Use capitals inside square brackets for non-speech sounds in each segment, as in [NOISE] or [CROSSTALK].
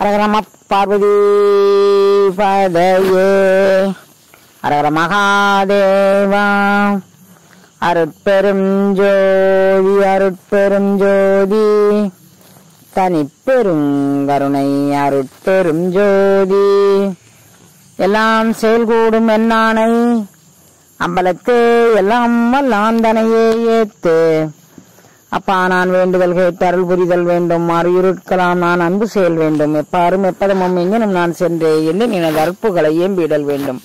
அரகரமா பார்வதி பதையே அரகர மகாதேவா அருட்பெரும் ஜோதி அருட்பெரும் ஜோதி தனிப்பெரும் கருணை அருட்பெரும் ஜோதி எல்லாம் செயல்கூடும் என்னானை அம்பலத்தே எல்லாம் வல்லாந்தனையே ஏத்து அப்பா நான் வேண்டுதல் கேட்டருள் புரிதல் வேண்டும் மாறு நான் அன்பு செயல் வேண்டும் எப்பாரும் எப்பதமும் எங்கனும் நான் சென்றே என்று எனது அற்புகளை ஏம்பிடல் வேண்டும்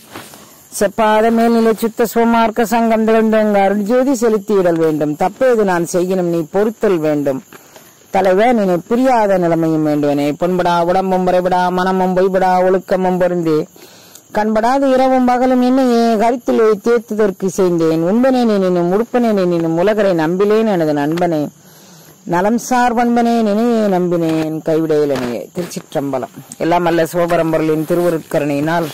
செப்பாத மேல்நிலை சுத்த சுமார்க்க சங்கம் திரண்டோங்க ஜோதி செலுத்தியிடல் வேண்டும் தப்பேது நான் செய்யணும் நீ பொறுத்தல் வேண்டும் தலைவர் நீ புரியாத நிலைமையும் வேண்டுவனே புண்படா உடம்பும் முறைபடா மனமும் பொய்படா ஒழுக்கமும் பொருந்தே கண்படாத இரவும் பகலும் என்னையே கருத்தில் தேர்த்ததற்கு சேர்ந்தேன் உண்பனே நினைனும் உடுப்பனேன் நினைனும் உலகரை நம்பிலேன் எனது நண்பனே நலம் சார் பண்பனே நினையே நம்பினேன் கைவிடையிலனையே திருச்சிற்றம்பலம் எல்லாம் அல்ல சிவபரம்பொருளின் திருவருட்கருணையினால்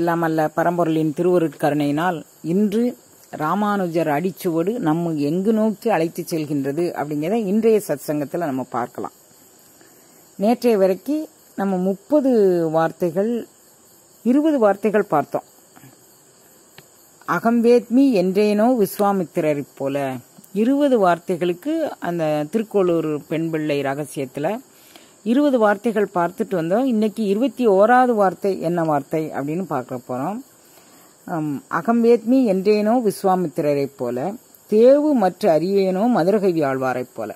எல்லாம் அல்ல பரம்பொருளின் திருவருட்கருணையினால் இன்று ராமானுஜர் அடிச்சுவடு நம்ம எங்கு நோக்கி அழைத்து செல்கின்றது அப்படிங்கிறத இன்றைய சத்சங்கத்தில் நம்ம பார்க்கலாம் நேற்றைய வரைக்கும் நம்ம முப்பது வார்த்தைகள் இருபது வார்த்தைகள் பார்த்தோம் அகம்பேத்மி என்றேனோ விஸ்வாமித்திரரை போல இருபது வார்த்தைகளுக்கு அந்த திருக்கோளூர் பெண் பிள்ளை ரகசியத்தில் இருபது வார்த்தைகள் பார்த்துட்டு வந்தோம் இன்னைக்கு இருபத்தி ஓராவது வார்த்தை என்ன வார்த்தை அப்படின்னு பார்க்க போகிறோம் அகம்பேத்மி என்றேனோ விஸ்வாமித்திரரை போல தேவு மற்ற அறியேனோ மதுரகவி ஆழ்வாரைப் போல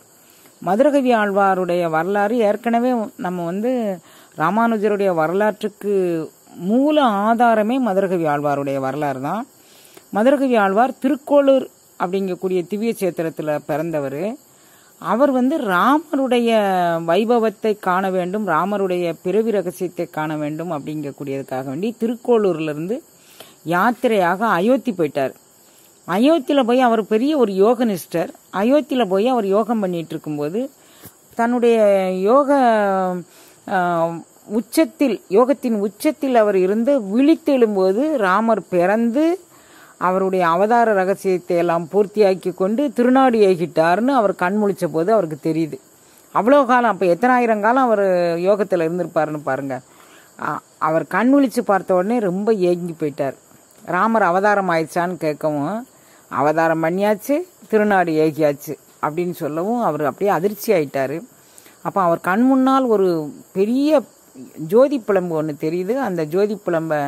மதுரகவி ஆழ்வாருடைய வரலாறு ஏற்கனவே நம்ம வந்து ராமானுஜருடைய வரலாற்றுக்கு மூல ஆதாரமே மதுரகவி ஆழ்வாருடைய வரலாறு தான் மதுரகவி ஆழ்வார் திருக்கோளூர் அப்படிங்கக்கூடிய திவ்ய சேத்திரத்தில் பிறந்தவர் அவர் வந்து ராமருடைய வைபவத்தை காண வேண்டும் ராமருடைய பிறவி ரகசியத்தை காண வேண்டும் அப்படிங்கக்கூடியதுக்காக வேண்டி திருக்கோளூர்லேருந்து யாத்திரையாக அயோத்தி போயிட்டார் அயோத்தியில் போய் அவர் பெரிய ஒரு யோக நிஷ்டர் அயோத்தியில் போய் அவர் யோகம் பண்ணிட்டு இருக்கும்போது தன்னுடைய யோக உச்சத்தில் யோகத்தின் உச்சத்தில் அவர் இருந்து விழித்தெழும்போது ராமர் பிறந்து அவருடைய அவதார ரகசியத்தை எல்லாம் பூர்த்தியாக்கி கொண்டு திருநாடி ஆகிட்டார்னு அவர் கண் முழிச்ச போது அவருக்கு தெரியுது அவ்வளோ காலம் அப்போ எத்தனாயிரம் காலம் அவர் யோகத்தில் இருந்திருப்பாருன்னு பாருங்கள் அவர் கண் முழிச்சு பார்த்த உடனே ரொம்ப ஏங்கி போயிட்டார் ராமர் அவதாரம் ஆயிடுச்சான்னு கேட்கவும் அவதாரம் பண்ணியாச்சு திருநாடு ஏகியாச்சு அப்படின்னு சொல்லவும் அவர் அப்படியே அதிர்ச்சி ஆயிட்டார் அப்போ அவர் கண் முன்னால் ஒரு பெரிய ஜோதி புலம்பு ஒன்று தெரியுது அந்த ஜோதி புலம்பை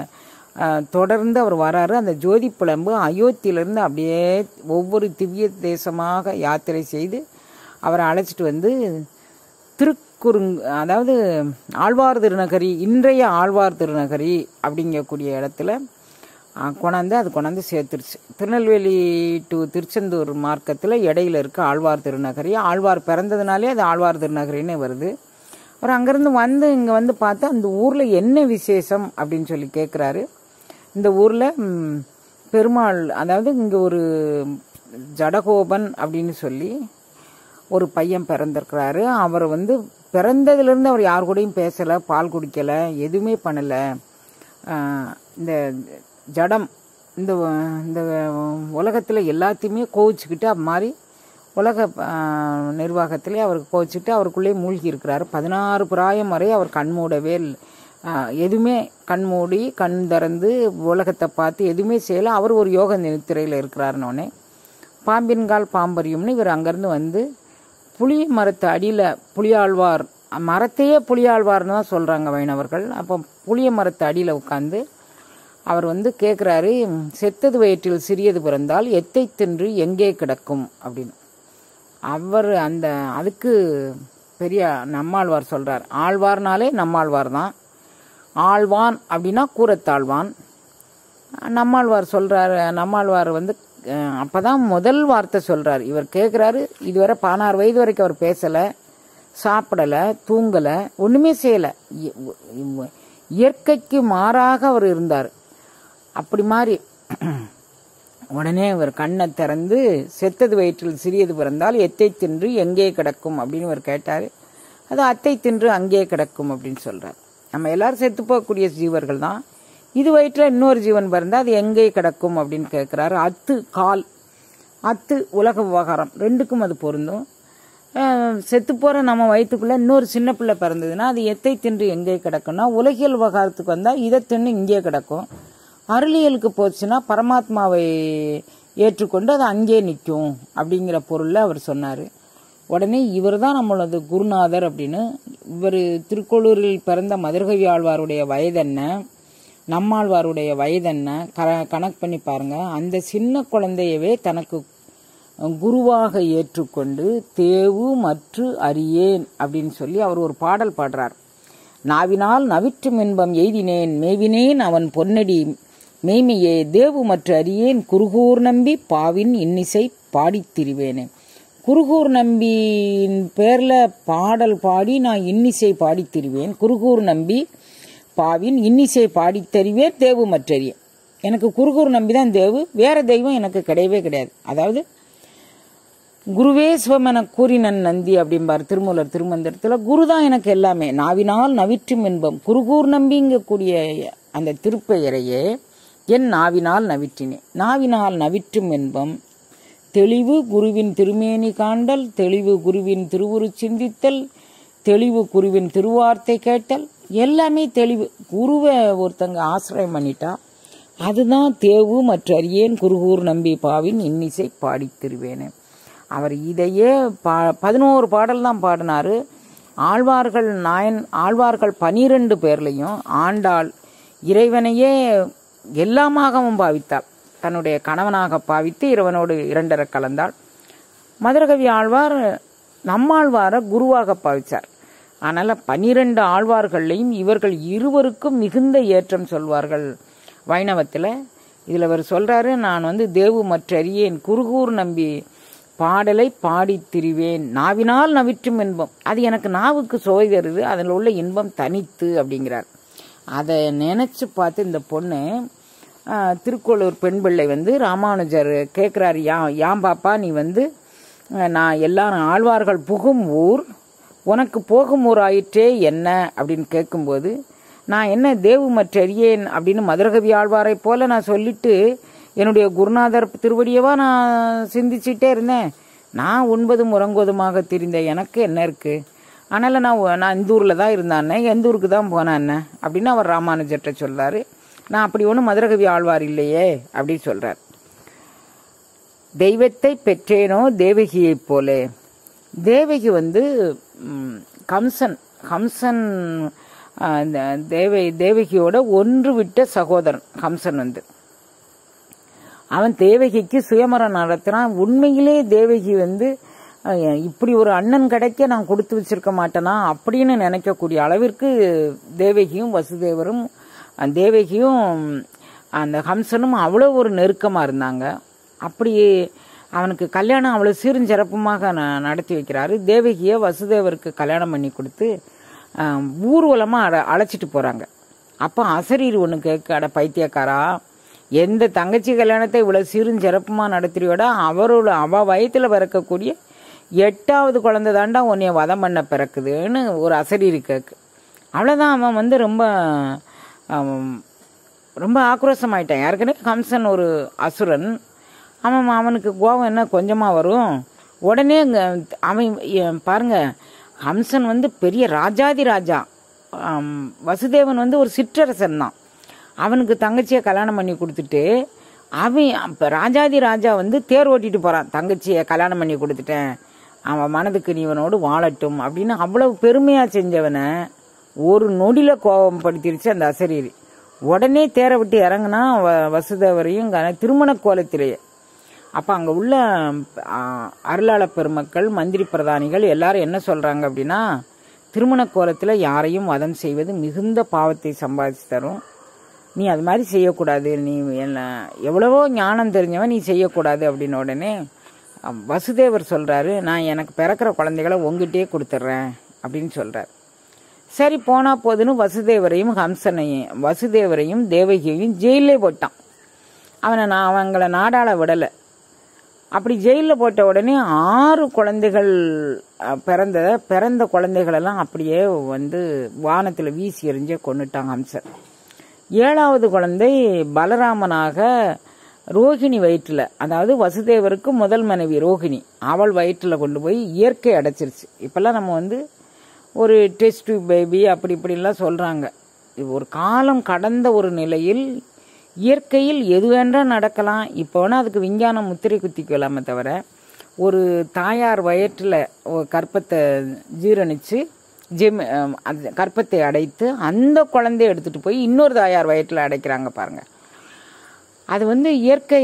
தொடர்ந்து அவர் வராரு அந்த ஜோதி புலம்பு அயோத்தியிலேருந்து அப்படியே ஒவ்வொரு திவ்ய தேசமாக யாத்திரை செய்து அவரை அழைச்சிட்டு வந்து திருக்குறுங் அதாவது ஆழ்வார் திருநகரி இன்றைய ஆழ்வார் திருநகரி அப்படிங்கக்கூடிய இடத்துல கொண்டாந்து அது கொண்டாந்து சேர்த்துருச்சு திருநெல்வேலி டு திருச்செந்தூர் மார்க்கத்தில் இடையில இருக்க ஆழ்வார் திருநகரி ஆழ்வார் பிறந்ததுனாலே அது ஆழ்வார் திருநகரின்னு வருது அவர் அங்கேருந்து வந்து இங்கே வந்து பார்த்தா அந்த ஊரில் என்ன விசேஷம் அப்படின்னு சொல்லி கேட்குறாரு இந்த ஊரில் பெருமாள் அதாவது இங்கே ஒரு ஜடகோபன் அப்படின்னு சொல்லி ஒரு பையன் பிறந்திருக்கிறாரு அவர் வந்து பிறந்ததுலேருந்து அவர் யார் கூடயும் பேசலை பால் குடிக்கலை எதுவுமே பண்ணலை இந்த ஜடம் இந்த இந்த உலகத்தில் எல்லாத்தையுமே கோவிச்சுக்கிட்டு மாதிரி உலக நிர்வாகத்திலே அவர் கோவிச்சுட்டு அவருக்குள்ளேயே மூழ்கி இருக்கிறார் பதினாறு பிராயம் வரை அவர் கண்மூடவே எதுவுமே கண் மூடி கண் திறந்து உலகத்தை பார்த்து எதுவுமே செய்யலை அவர் ஒரு யோக நித்திரையில் இருக்கிறாருனோடனே பாம்பின்கால் பாம்பரியம்னு இவர் அங்கேருந்து வந்து புளி மரத்து அடியில் புளியாழ்வார் மரத்தையே புளியாழ்வார்னு தான் சொல்கிறாங்க வைணவர்கள் அப்போ புளிய மரத்து அடியில் உட்காந்து அவர் வந்து கேட்குறாரு செத்தது வயிற்றில் சிறியது பிறந்தால் எத்தை தின்று எங்கே கிடக்கும் அப்படின்னு அவர் அந்த அதுக்கு பெரிய நம்மாழ்வார் சொல்கிறார் ஆழ்வார்னாலே நம்மாழ்வார் தான் ஆழ்வான் அப்படின்னா கூறத்தாழ்வான் நம்மாழ்வார் சொல்கிறார் நம்மாழ்வார் வந்து அப்போ தான் முதல் வார்த்தை சொல்கிறார் இவர் கேட்குறாரு இதுவரை பதினாறு வயது வரைக்கும் அவர் பேசலை சாப்பிடலை தூங்கலை ஒன்றுமே செய்யலை இயற்கைக்கு மாறாக அவர் இருந்தார் அப்படி மாதிரி உடனே இவர் கண்ணை திறந்து செத்தது வயிற்றில் சிறியது பிறந்தால் எத்தை தின்று எங்கே கிடக்கும் அப்படின்னு இவர் கேட்டார் அது அத்தை தின்று அங்கே கிடக்கும் அப்படின்னு சொல்கிறார் நம்ம எல்லாரும் செத்து போகக்கூடிய ஜீவர்கள் தான் இது வயிற்றில் இன்னொரு ஜீவன் பிறந்தால் அது எங்கே கிடக்கும் அப்படின்னு கேட்குறாரு அத்து கால் அத்து உலக விவகாரம் ரெண்டுக்கும் அது பொருந்தும் செத்து போகிற நம்ம வயிற்றுக்குள்ளே இன்னொரு சின்ன பிள்ளை பிறந்ததுன்னா அது எத்தை தின்று எங்கே கிடக்குன்னா உலகியல் விவகாரத்துக்கு வந்தால் இதை தின்னு இங்கே கிடக்கும் அருளியலுக்கு போச்சுன்னா பரமாத்மாவை ஏற்றுக்கொண்டு அது அங்கே நிற்கும் அப்படிங்கிற பொருளில் அவர் சொன்னார் உடனே இவர் தான் நம்மளது குருநாதர் அப்படின்னு இவர் திருக்கோளூரில் பிறந்த மதுரகவி ஆழ்வாருடைய வயதென்ன நம்மாழ்வாருடைய வயதென்ன க கணக்கு பண்ணி பாருங்கள் அந்த சின்ன குழந்தையவே தனக்கு குருவாக ஏற்றுக்கொண்டு தேவு மற்று அறியேன் அப்படின்னு சொல்லி அவர் ஒரு பாடல் பாடுறார் நாவினால் நவிற்றும் இன்பம் எய்தினேன் மேவினேன் அவன் பொன்னடி மெய்மையே தேவு மற்ற அறியேன் குருகூர் நம்பி பாவின் இன்னிசை பாடித்திருவேனே குருகூர் நம்பியின் பேரில் பாடல் பாடி நான் இன்னிசை பாடித்திருவேன் குருகூர் நம்பி பாவின் இன்னிசை பாடித்தறிவேன் தேவு மற்றறியேன் எனக்கு குருகூர் நம்பி தான் தேவு வேறு தெய்வம் எனக்கு கிடையவே கிடையாது அதாவது குருவே சிவமென கூறினன் நந்தி அப்படிம்பார் திருமூலர் திருமந்திரத்தில் குரு தான் எனக்கு எல்லாமே நாவினால் நவிற்றும் என்பம் குருகூர் நம்பிங்கக்கூடிய அந்த திருப்பெயரையே என் நாவினால் நவிற்றினேன் நாவினால் நவிற்றும் என்பம் தெளிவு குருவின் திருமேனி காண்டல் தெளிவு குருவின் திருவுரு சிந்தித்தல் தெளிவு குருவின் திருவார்த்தை கேட்டல் எல்லாமே தெளிவு குருவை ஒருத்தங்க ஆசிரியம் பண்ணிட்டா அதுதான் தேவு மற்ற அறியேன் குருகூர் நம்பி பாவின் இன்னிசை பாடித்திருவேனே அவர் இதையே பா பதினோரு பாடல் தான் பாடினார் ஆழ்வார்கள் நாயன் ஆழ்வார்கள் பனிரெண்டு பேர்லையும் ஆண்டாள் இறைவனையே எல்லாமாகவும் பாவித்தாள் தன்னுடைய கணவனாக பாவித்து இறைவனோடு இரண்டர கலந்தாள் மதுரகவி ஆழ்வார் நம்மாழ்வாரை குருவாக பாவித்தார் ஆனால் பனிரெண்டு ஆழ்வார்கள்லையும் இவர்கள் இருவருக்கும் மிகுந்த ஏற்றம் சொல்வார்கள் வைணவத்தில் இதில் அவர் சொல்கிறாரு நான் வந்து தேவு மற்றறியேன் குறுகூர் நம்பி பாடலை பாடி திரிவேன் நாவினால் நவிற்றும் இன்பம் அது எனக்கு நாவுக்கு சுவை தருது அதில் உள்ள இன்பம் தனித்து அப்படிங்கிறார் அதை நினச்சி பார்த்து இந்த பொண்ணு திருக்கோளூர் பெண் பிள்ளை வந்து ராமானுஜர் கேட்குறாரு யா ஏன் பாப்பா நீ வந்து நான் எல்லாரும் ஆழ்வார்கள் புகும் ஊர் உனக்கு போகும் ஊர் ஆயிற்றே என்ன அப்படின்னு கேட்கும்போது நான் என்ன தேவு மற்றறியேன் அப்படின்னு மதுரகவி ஆழ்வாரை போல நான் சொல்லிட்டு என்னுடைய குருநாதர் திருவடியவா நான் சிந்திச்சிட்டே இருந்தேன் நான் உண்பதும் உறங்குவதுமாக தெரிந்த எனக்கு என்ன இருக்குது அதனால் நான் நான் இந்த ஊரில் தான் இருந்தானே எந்த ஊருக்கு தான் என்ன அப்படின்னு அவர் ராமானுஜர்கிட்ட சொல்கிறார் நான் அப்படி ஒன்றும் மதுரகவி ஆழ்வார் இல்லையே அப்படின்னு சொல்கிறார் தெய்வத்தை பெற்றேனோ தேவகியைப் போல தேவகி வந்து கம்சன் கம்சன் தேவை தேவகியோட ஒன்று விட்ட சகோதரன் கம்சன் வந்து அவன் தேவகிக்கு சுயமரம் நடத்தினான் உண்மையிலே தேவகி வந்து இப்படி ஒரு அண்ணன் கிடைக்க நான் கொடுத்து வச்சிருக்க மாட்டேனா அப்படின்னு நினைக்கக்கூடிய அளவிற்கு தேவகியும் வசுதேவரும் தேவகியும் அந்த ஹம்சனும் அவ்வளோ ஒரு நெருக்கமாக இருந்தாங்க அப்படி அவனுக்கு கல்யாணம் அவ்வளோ சீரும் சிறப்புமாக நடத்தி வைக்கிறாரு தேவகியை வசுதேவருக்கு கல்யாணம் பண்ணி கொடுத்து ஊர்வலமாக அட அழைச்சிட்டு போகிறாங்க அப்போ அசரீர் ஒன்று கேட்காட பைத்தியக்காரா எந்த தங்கச்சி கல்யாணத்தை இவ்வளோ சீரும் சிறப்புமாக அவரோட அவ வயத்தில் பிறக்கக்கூடிய எட்டாவது குழந்தை தாண்டா உன்னைய வதம் பண்ண பிறக்குதுன்னு ஒரு அசரீரி கேக்கு அவ்வளோதான் அவன் வந்து ரொம்ப ரொம்ப ஆக்ரோஷமாயிட்டான் ஏற்கனவே கம்சன் ஒரு அசுரன் அவன் அவனுக்கு கோபம் என்ன கொஞ்சமாக வரும் உடனே அவன் பாருங்க ஹம்சன் வந்து பெரிய ராஜாதி ராஜா வசுதேவன் வந்து ஒரு சிற்றரசன் தான் அவனுக்கு தங்கச்சியை கல்யாணம் பண்ணி கொடுத்துட்டு அவன் இப்போ ராஜாதி ராஜா வந்து தேர் ஓட்டிட்டு போகிறான் தங்கச்சியை கல்யாணம் பண்ணி கொடுத்துட்டேன் அவன் மனதுக்கு நீ இவனோடு வாழட்டும் அப்படின்னு அவ்வளவு பெருமையாக செஞ்சவனை ஒரு நொடியில் கோபம் படுத்திருச்சு அந்த அசரீரி உடனே தேரை விட்டு இறங்கினா வசுதேவரையும் திருமண கோலத்திலேயே அப்போ அங்கே உள்ள அருளாள பெருமக்கள் மந்திரி பிரதானிகள் எல்லாரும் என்ன சொல்கிறாங்க அப்படின்னா திருமண கோலத்தில் யாரையும் வதம் செய்வது மிகுந்த பாவத்தை சம்பாதிச்சு தரும் நீ அது மாதிரி செய்யக்கூடாது நீ என்ன எவ்வளவோ ஞானம் தெரிஞ்சவன் நீ செய்யக்கூடாது அப்படின்னு உடனே வசுதேவர் சொல்கிறாரு நான் எனக்கு பிறக்கிற குழந்தைகளை உங்ககிட்டயே கொடுத்துட்றேன் அப்படின்னு சொல்கிறார் சரி போனால் போதுன்னு வசுதேவரையும் ஹம்சனையும் வசுதேவரையும் தேவகியையும் ஜெயிலே போட்டான் அவனை நான் அவங்கள நாடாள விடலை அப்படி ஜெயிலில் போட்ட உடனே ஆறு குழந்தைகள் பிறந்த பிறந்த குழந்தைகளெல்லாம் அப்படியே வந்து வானத்தில் வீசி எறிஞ்சே கொண்டுட்டாங்க ஹம்சன் ஏழாவது குழந்தை பலராமனாக ரோஹிணி வயிற்றில் அதாவது வசுதேவருக்கு முதல் மனைவி ரோஹிணி அவள் வயிற்றில் கொண்டு போய் இயற்கை அடைச்சிருச்சு இப்போல்லாம் நம்ம வந்து ஒரு டெஸ்ட் பேபி அப்படி இப்படிலாம் சொல்கிறாங்க ஒரு காலம் கடந்த ஒரு நிலையில் இயற்கையில் எது வேண்டாம் நடக்கலாம் இப்போ வேணால் அதுக்கு விஞ்ஞானம் முத்திரை குத்திக்கலாமே தவிர ஒரு தாயார் வயிற்றில் கற்பத்தை ஜீரணித்து ஜெம் கற்பத்தை அடைத்து அந்த குழந்தைய எடுத்துகிட்டு போய் இன்னொரு தாயார் வயிற்றில் அடைக்கிறாங்க பாருங்கள் அது வந்து இயற்கை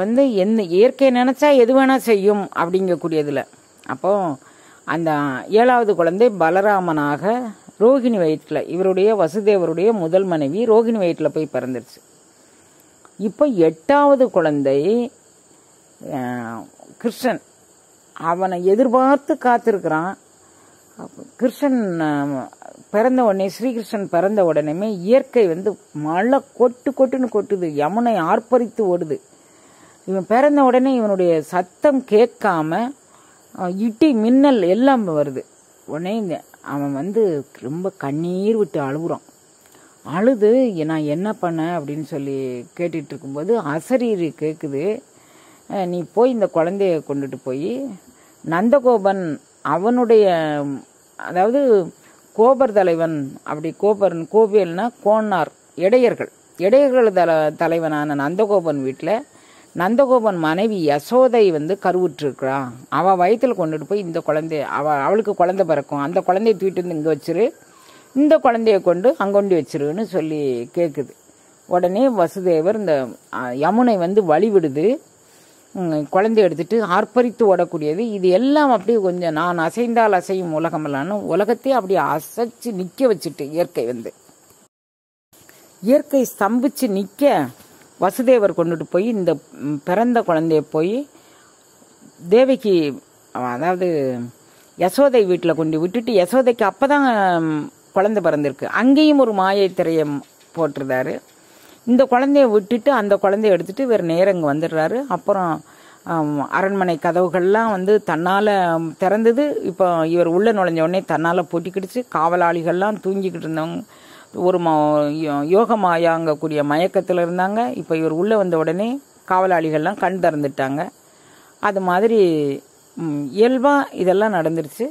வந்து என்ன இயற்கை நினச்சா எது வேணால் செய்யும் அப்படிங்கக்கூடியதில் அப்போது அந்த ஏழாவது குழந்தை பலராமனாக ரோகிணி வயிற்றில் இவருடைய வசுதேவருடைய முதல் மனைவி ரோகிணி வயிற்றில் போய் பிறந்துருச்சு இப்போ எட்டாவது குழந்தை கிருஷ்ணன் அவனை எதிர்பார்த்து காத்திருக்கிறான் கிருஷ்ணன் பிறந்த உடனே ஸ்ரீகிருஷ்ணன் பிறந்த உடனேமே இயற்கை வந்து மழை கொட்டு கொட்டுன்னு கொட்டுது யமுனை ஆர்ப்பரித்து ஓடுது இவன் பிறந்த உடனே இவனுடைய சத்தம் கேட்காம இட்டி மின்னல் எல்லாம் வருது உடனே அவன் வந்து ரொம்ப கண்ணீர் விட்டு அழுகுறான் அழுது நான் என்ன பண்ண அப்படின்னு சொல்லி கேட்டுட்டு இருக்கும்போது அசரீர் கேட்குது நீ போய் இந்த குழந்தைய கொண்டுட்டு போய் நந்தகோபன் அவனுடைய அதாவது கோபர் தலைவன் அப்படி கோபரன் கோபியல்னா கோன்னார் இடையர்கள் இடையர்கள் தல தலைவனான நந்தகோபன் வீட்டில் நந்தகோபன் மனைவி யசோதை வந்து கருவுற்றிருக்கிறா அவள் வயிற்றில் கொண்டுட்டு போய் இந்த குழந்தை அவ அவளுக்கு குழந்தை பிறக்கும் அந்த குழந்தைய தூக்கிட்டு வந்து இங்கே வச்சிரு இந்த குழந்தைய கொண்டு கொண்டு வச்சிருன்னு சொல்லி கேட்குது உடனே வசுதேவர் இந்த யமுனை வந்து வழிவிடுது குழந்தை எடுத்துட்டு ஆர்ப்பரித்து ஓடக்கூடியது இது எல்லாம் அப்படியே கொஞ்சம் நான் அசைந்தால் அசையும் உலகமெல்லாம்னு உலகத்தையே அப்படியே அசைச்சு நிற்க வச்சுட்டு இயற்கை வந்து இயற்கை ஸ்தம்பிச்சு நிற்க வசுதேவர் கொண்டுட்டு போய் இந்த பிறந்த குழந்தைய போய் தேவிக்கு அதாவது யசோதை வீட்டில் கொண்டு விட்டுட்டு யசோதைக்கு அப்போ தான் குழந்தை பிறந்திருக்கு அங்கேயும் ஒரு மாயை திரையம் போட்டிருந்தாரு இந்த குழந்தைய விட்டுட்டு அந்த குழந்தைய எடுத்துகிட்டு நேரம் இங்கே வந்துடுறாரு அப்புறம் அரண்மனை கதவுகள்லாம் வந்து தன்னால் திறந்தது இப்போ இவர் உள்ளே நுழைஞ்ச உடனே தன்னால் பொட்டிக்கிடுச்சு காவலாளிகள்லாம் தூங்கிக்கிட்டு இருந்தவங்க ஒரு ம யோக மாயாங்கக்கூடிய மயக்கத்தில் இருந்தாங்க இப்போ இவர் உள்ளே வந்த உடனே காவலாளிகள்லாம் கண் திறந்துட்டாங்க அது மாதிரி இயல்பாக இதெல்லாம் நடந்துருச்சு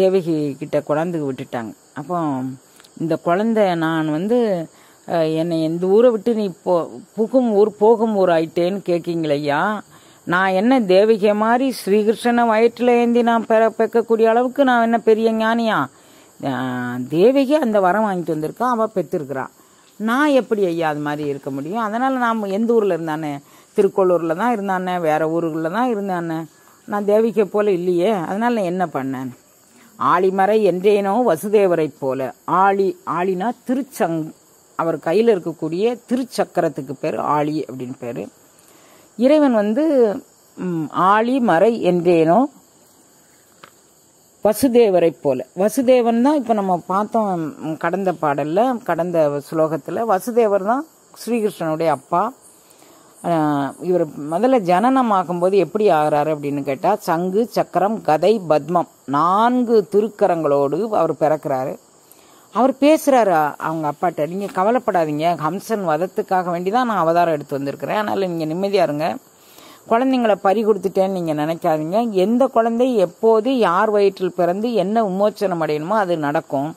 தேவகி கிட்ட குழந்தைக்கு விட்டுட்டாங்க அப்போ இந்த குழந்தை நான் வந்து என்னை எந்த ஊரை விட்டு நீ போ புகும் ஊர் போகும் ஊர் ஆயிட்டேன்னு கேட்கிங்களையா நான் என்ன தேவிகை மாதிரி ஸ்ரீகிருஷ்ணனை வயிற்றில் ஏந்தி நான் பெற பெக்கக்கூடிய அளவுக்கு நான் என்ன பெரிய ஞானியா தேவிகை அந்த வரம் வாங்கிட்டு வந்திருக்கான் அவள் பெற்றிருக்கிறான் நான் எப்படி ஐயா அது மாதிரி இருக்க முடியும் அதனால் நாம் எந்த ஊரில் இருந்தானே திருக்கோளூரில் தான் இருந்தானே வேறு ஊர்களில் தான் இருந்தானே நான் தேவிகை போல் இல்லையே அதனால் நான் என்ன பண்ணேன் ஆளிமறை என்றேனோ வசுதேவரை போல ஆளி ஆளினா திருச்சங் அவர் கையில் இருக்கக்கூடிய திருச்சக்கரத்துக்கு பேர் ஆளி அப்படின்னு பேர் இறைவன் வந்து ஆளி மறை என்றேனோ வசுதேவரை போல வசுதேவன் தான் இப்போ நம்ம பார்த்தோம் கடந்த பாடலில் கடந்த ஸ்லோகத்தில் வசுதேவர் தான் ஸ்ரீகிருஷ்ணனுடைய அப்பா இவர் முதல்ல ஜனனம் ஆகும்போது எப்படி ஆகிறாரு அப்படின்னு கேட்டால் சங்கு சக்கரம் கதை பத்மம் நான்கு திருக்கரங்களோடு அவர் பிறக்கிறாரு அவர் பேசுகிறாரு அவங்க அப்பாட்ட நீங்கள் கவலைப்படாதீங்க ஹம்சன் வதத்துக்காக வேண்டி தான் நான் அவதாரம் எடுத்து வந்திருக்கிறேன் அதனால் நீங்கள் நிம்மதியாக இருங்க குழந்தைங்களை பறி கொடுத்துட்டேன்னு நீங்கள் நினைக்காதீங்க எந்த குழந்தை எப்போது யார் வயிற்றில் பிறந்து என்ன விமோச்சனம் அடையணுமோ அது நடக்கும்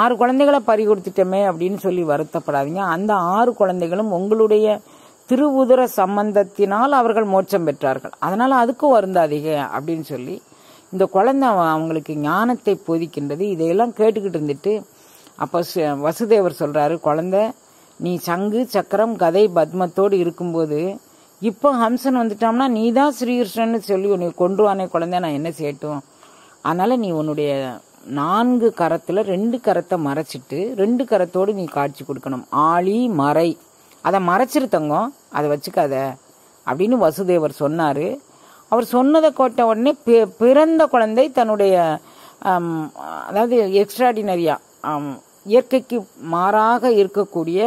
ஆறு குழந்தைகளை பறி கொடுத்துட்டோமே அப்படின்னு சொல்லி வருத்தப்படாதீங்க அந்த ஆறு குழந்தைகளும் உங்களுடைய திருவுதர சம்பந்தத்தினால் அவர்கள் மோட்சம் பெற்றார்கள் அதனால் அதுக்கும் வருந்தாதீங்க அப்படின்னு சொல்லி இந்த குழந்தை அவங்களுக்கு ஞானத்தை போதிக்கின்றது இதையெல்லாம் கேட்டுக்கிட்டு இருந்துட்டு அப்போ வசுதேவர் சொல்கிறாரு குழந்த நீ சங்கு சக்கரம் கதை பத்மத்தோடு இருக்கும்போது இப்போ ஹம்சன் வந்துட்டோம்னா நீ தான் ஸ்ரீகிருஷ்ணன் சொல்லி உன்னை கொண்டு வானே குழந்தை நான் என்ன சேட்டும் அதனால் நீ உன்னுடைய நான்கு கரத்தில் ரெண்டு கரத்தை மறைச்சிட்டு ரெண்டு கரத்தோடு நீ காட்சி கொடுக்கணும் ஆளி மறை அதை மறைச்சிரு அதை வச்சுக்காத அப்படின்னு வசுதேவர் சொன்னார் அவர் சொன்னதை கோட்ட உடனே பிறந்த குழந்தை தன்னுடைய அதாவது எக்ஸ்ட்ராடினரியாக இயற்கைக்கு மாறாக இருக்கக்கூடிய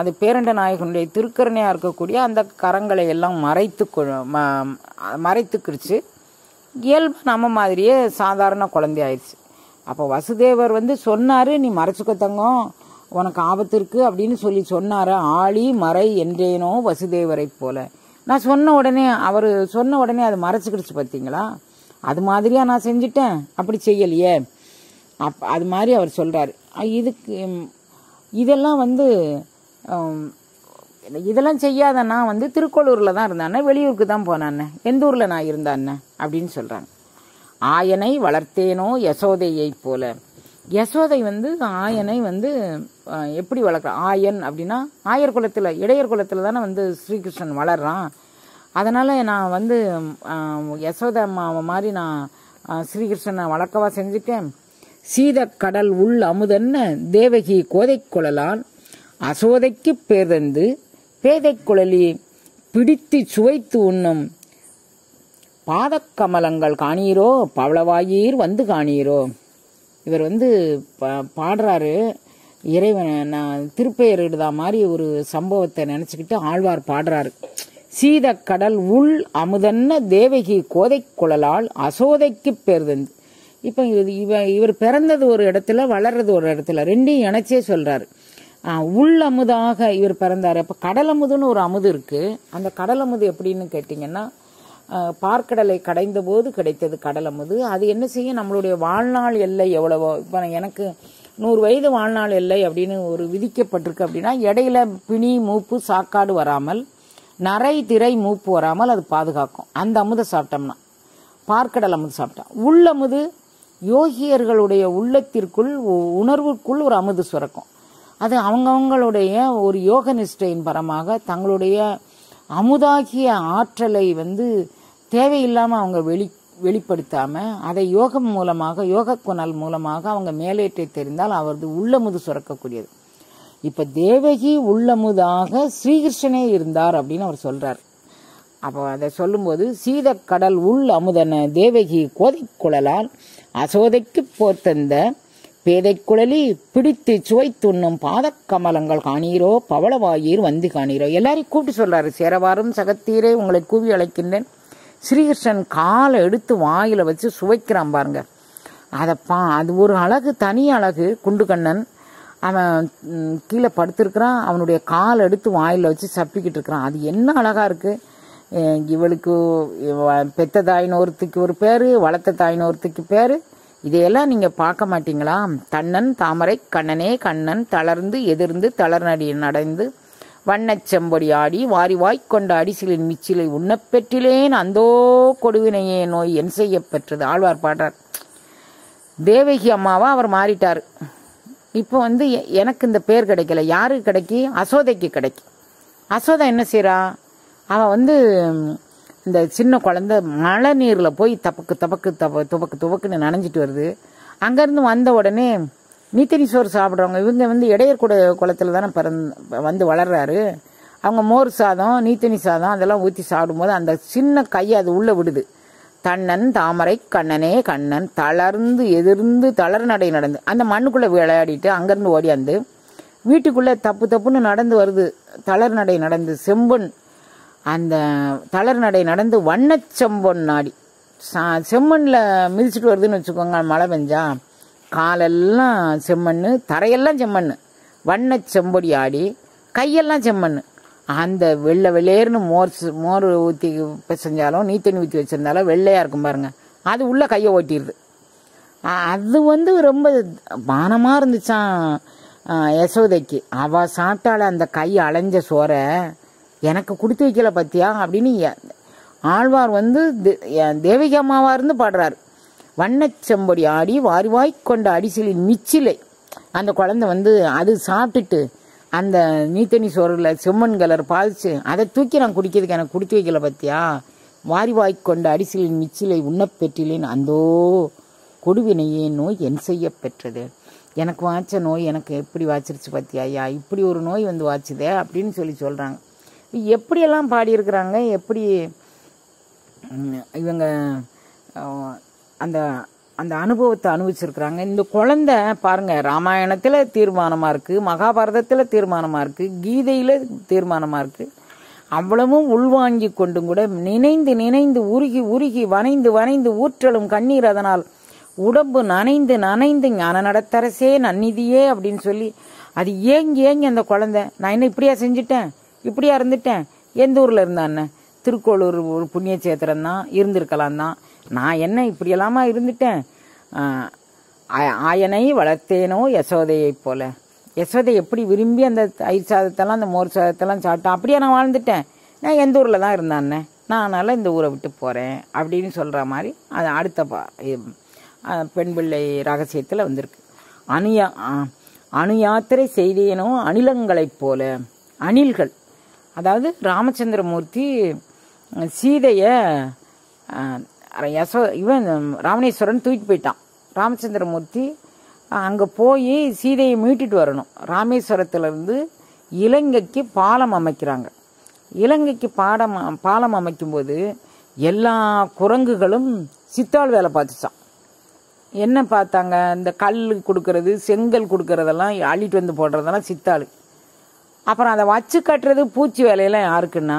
அது பேரண்ட நாயகனுடைய திருக்கரணையாக இருக்கக்கூடிய அந்த கரங்களை எல்லாம் மறைத்து மறைத்துக்கிடுச்சு இயல்பு நம்ம மாதிரியே சாதாரண ஆயிடுச்சு அப்போ வசுதேவர் வந்து சொன்னார் நீ மறைச்சுக்க உனக்கு ஆபத்து இருக்குது அப்படின்னு சொல்லி சொன்னார் ஆளி மறை என்றேனோ வசுதேவரை போல நான் சொன்ன உடனே அவர் சொன்ன உடனே அது மறைச்சிக்கிடுச்சு பார்த்தீங்களா அது மாதிரியாக நான் செஞ்சிட்டேன் அப்படி செய்யலையே அப் அது மாதிரி அவர் சொல்கிறார் இதுக்கு இதெல்லாம் வந்து இதெல்லாம் செய்யாத நான் வந்து திருக்கோளூரில் தான் இருந்தானே வெளியூருக்கு தான் போனானே எந்த ஊரில் நான் இருந்தானே அப்படின்னு சொல்கிறாங்க ஆயனை வளர்த்தேனோ யசோதையை போல யசோதை வந்து ஆயனை வந்து எப்படி வளர்க்குற ஆயன் அப்படின்னா ஆயர் குலத்தில் இடையர் குலத்தில் தானே வந்து ஸ்ரீகிருஷ்ணன் வளர்றான் அதனால் நான் வந்து யசோதை அம்மாவை மாதிரி நான் ஸ்ரீகிருஷ்ணனை வளர்க்கவா செஞ்சுட்டேன் சீதக்கடல் உள் அமுதென்ன தேவகி கோதைக்குழலான் அசோதைக்குப் பேர்தந்து பேதைக்குழலி பிடித்து சுவைத்து உண்ணும் பாதக்கமலங்கள் காணீரோ பவளவாயீர் வந்து காணீரோ இவர் வந்து பாடுறாரு இறைவன் நான் திருப்பெயர் இடுதா மாதிரி ஒரு சம்பவத்தை நினச்சிக்கிட்டு ஆழ்வார் பாடுறாரு சீதக்கடல் உள் அமுதன்ன தேவகி கோதை குழலால் அசோதைக்கு பேர்தந்து இப்போ இவ இவர் பிறந்தது ஒரு இடத்துல வளர்றது ஒரு இடத்துல ரெண்டையும் இணைச்சே சொல்கிறாரு உள் அமுதாக இவர் பிறந்தார் அப்போ கடலமுதுன்னு ஒரு அமுது இருக்குது அந்த கடலமுது எப்படின்னு கேட்டிங்கன்னா பார்க்கடலை கடைந்த போது கிடைத்தது அமுது அது என்ன செய்யும் நம்மளுடைய வாழ்நாள் எல்லை எவ்வளவோ இப்போ எனக்கு நூறு வயது வாழ்நாள் எல்லை அப்படின்னு ஒரு விதிக்கப்பட்டிருக்கு அப்படின்னா இடையில பிணி மூப்பு சாக்காடு வராமல் நரை திரை மூப்பு வராமல் அது பாதுகாக்கும் அந்த அமுதை சாப்பிட்டோம்னா பார்க்கடல் அமுது சாப்பிட்டா உள்ளமுது யோகியர்களுடைய உள்ளத்திற்குள் உணர்வுக்குள் ஒரு அமுது சுரக்கும் அது அவங்கவுங்களுடைய ஒரு யோக நிஷ்டையின் பரமாக தங்களுடைய அமுதாகிய ஆற்றலை வந்து தேவையில்லாமல் அவங்க வெளி வெளிப்படுத்தாமல் அதை யோகம் மூலமாக யோக குணல் மூலமாக அவங்க மேலேற்றை தெரிந்தால் அவரது உள்ளமுது சுரக்கக்கூடியது இப்போ தேவகி உள்ளமுதாக ஸ்ரீகிருஷ்ணனே இருந்தார் அப்படின்னு அவர் சொல்கிறார் அப்போ அதை சொல்லும்போது சீதக்கடல் உள் அமுதன தேவகி கோதை குழலால் அசோதைக்கு போர்த்தந்த பேதைக்குழலி பிடித்து சுவைத்துண்ணும் பாதக்கமலங்கள் காணீரோ பவளவாயீர் வந்து காணீரோ எல்லாரையும் கூப்பிட்டு சொல்றாரு சேரவாரும் சகத்தீரே உங்களை கூவி அழைக்கின்றேன் ஸ்ரீகிருஷ்ணன் காலை எடுத்து வாயில வச்சு சுவைக்கிறான் பாருங்க அதை பா அது ஒரு அழகு தனி அழகு குண்டுகண்ணன் அவன் கீழே படுத்திருக்கிறான் அவனுடைய கால் எடுத்து வாயில் வச்சு சப்பிக்கிட்டு இருக்கிறான் அது என்ன அழகாக இருக்குது இவளுக்கு பெத்த தாயினோரத்துக்கு ஒரு பேர் வளர்த்த தாயினோரத்துக்கு பேர் இதையெல்லாம் நீங்கள் பார்க்க மாட்டீங்களா தன்னன் தாமரை கண்ணனே கண்ணன் தளர்ந்து எதிர்ந்து தளர்நடி நடந்து வண்ணச்செம்பொடி ஆடி வாரி வாய்க்கொண்ட அடிசிலின் மிச்சிலை உண்ணப்பெற்றிலேன் அந்தோ கொடுவினையே நோய் என் செய்ய பெற்றது ஆழ்வார் பாடுறார் தேவகி அம்மாவா அவர் மாறிட்டார் இப்போ வந்து எனக்கு இந்த பேர் கிடைக்கல யாருக்கு கிடைக்கி அசோதைக்கு கிடைக்கி அசோதா என்ன செய்கிறா அவன் வந்து இந்த சின்ன குழந்த மழை நீரில் போய் தப்பக்கு தப்பக்கு தப துவக்கு துவக்குன்னு நனைஞ்சிட்டு வருது அங்கேருந்து வந்த உடனே நீத்தனி சோறு சாப்பிட்றவங்க இவங்க வந்து இடையர் கூட குளத்தில் தானே பிறந் வந்து வளர்றாரு அவங்க மோர் சாதம் நீத்தனி சாதம் அதெல்லாம் ஊற்றி சாப்பிடும்போது அந்த சின்ன கையை அது உள்ளே விடுது தன்னன் தாமரை கண்ணனே கண்ணன் தளர்ந்து எதிர்ந்து தளர் நடை நடந்து அந்த மண்ணுக்குள்ளே விளையாடிட்டு அங்கேருந்து ஓடியாந்து வீட்டுக்குள்ளே தப்பு தப்புன்னு நடந்து வருது தளர் நடை நடந்து செம்பன் அந்த தளர் நடை நடந்து வண்ணச்செம்பொன் நாடி சா செம்மண்ணில் மிதிச்சுட்டு வருதுன்னு வச்சுக்கோங்க மழை பெஞ்சா காலெல்லாம் செம்மண் தரையெல்லாம் செம்மண் வண்ண செம்பொடி ஆடி கையெல்லாம் செம்மண் அந்த வெள்ளை வெள்ளையர்னு மோர் மோர் ஊற்றி செஞ்சாலும் நீத்தண்ணி ஊற்றி வச்சுருந்தாலும் வெள்ளையாக இருக்கும் பாருங்கள் அது உள்ளே கையை ஓட்டிடுது அது வந்து ரொம்ப பானமாக இருந்துச்சான் யசோதைக்கு அவள் சாப்பிட்டால அந்த கை அலைஞ்ச சோரை எனக்கு கொடுத்து வைக்கல பத்தியா அப்படின்னு ஆழ்வார் வந்து தேவிகா அம்மாவா இருந்து பாடுறாரு வண்ணச்செம்பொடி ஆடி வாரிவாய் கொண்ட அடிசலின் மிச்சிலை அந்த குழந்தை வந்து அது சாப்பிட்டுட்டு அந்த நீத்தனி சோறில் செம்மண் கலர் பாதிச்சு அதை தூக்கி நான் குடிக்கிறதுக்கு எனக்கு கொடுத்து வைக்கல பத்தியா வாரிவாய் கொண்ட அடிசலின் மிச்சிலை உண்ணப் பெற்றிலேன் அந்தோ கொடுவினையே நோய் என் செய்ய பெற்றது எனக்கு வாய்ச்ச நோய் எனக்கு எப்படி வாய்ச்சிருச்சு பத்தியா ஐயா இப்படி ஒரு நோய் வந்து வாய்ச்சுதே அப்படின்னு சொல்லி சொல்கிறாங்க எப்படியெல்லாம் பாடியிருக்கிறாங்க எப்படி இவங்க அந்த அந்த அனுபவத்தை அனுபவிச்சிருக்கிறாங்க இந்த குழந்தை பாருங்க ராமாயணத்தில் தீர்மானமாக இருக்குது மகாபாரதத்தில் தீர்மானமாக இருக்குது கீதையில் தீர்மானமாக இருக்குது அவ்வளவும் உள்வாங்கி கொண்டும் கூட நினைந்து நினைந்து உருகி உருகி வனைந்து வனைந்து ஊற்றலும் கண்ணீர் அதனால் உடம்பு நனைந்து நனைந்து ஞான நடத்தரசே நன்னிதியே அப்படின்னு சொல்லி அது ஏங்கி ஏங்கி அந்த குழந்தை நான் என்ன இப்படியா செஞ்சுட்டேன் இப்படியா இருந்துட்டேன் எந்த ஊரில் இருந்தான்னு திருக்கோளூர் ஒரு புண்ணிய சேத்திரம் தான் இருந்திருக்கலாம் தான் நான் என்ன இப்படியெல்லாமா இருந்துட்டேன் ஆயனை வளர்த்தேனோ யசோதையை போல யசோதை எப்படி விரும்பி அந்த தயிர் சாதத்தெல்லாம் அந்த மோர் சாதத்தெல்லாம் சாப்பிட்டேன் அப்படியே நான் வாழ்ந்துட்டேன் நான் எந்த ஊரில் தான் இருந்தானே நான் அதனால் இந்த ஊரை விட்டு போகிறேன் அப்படின்னு சொல்கிற மாதிரி அது அடுத்த பெண் பிள்ளை ரகசியத்தில் வந்திருக்கு அணுயா அணு யாத்திரை செய்தேனோ அணிலங்களைப் போல அணில்கள் அதாவது ராமச்சந்திரமூர்த்தி சீதையை யசோ இவன் ராமணேஸ்வரன் தூக்கி போயிட்டான் ராமச்சந்திரமூர்த்தி அங்கே போய் சீதையை மீட்டுட்டு வரணும் ராமேஸ்வரத்துலேருந்து இலங்கைக்கு பாலம் அமைக்கிறாங்க இலங்கைக்கு பாடம் பாலம் அமைக்கும்போது எல்லா குரங்குகளும் சித்தாள் வேலை பார்த்துச்சான் என்ன பார்த்தாங்க இந்த கல் கொடுக்கறது செங்கல் கொடுக்கறதெல்லாம் அள்ளிட்டு வந்து போடுறதெல்லாம் சித்தாள் அப்புறம் அதை வச்சு கட்டுறது பூச்சி வேலையெல்லாம் யாருக்குன்னா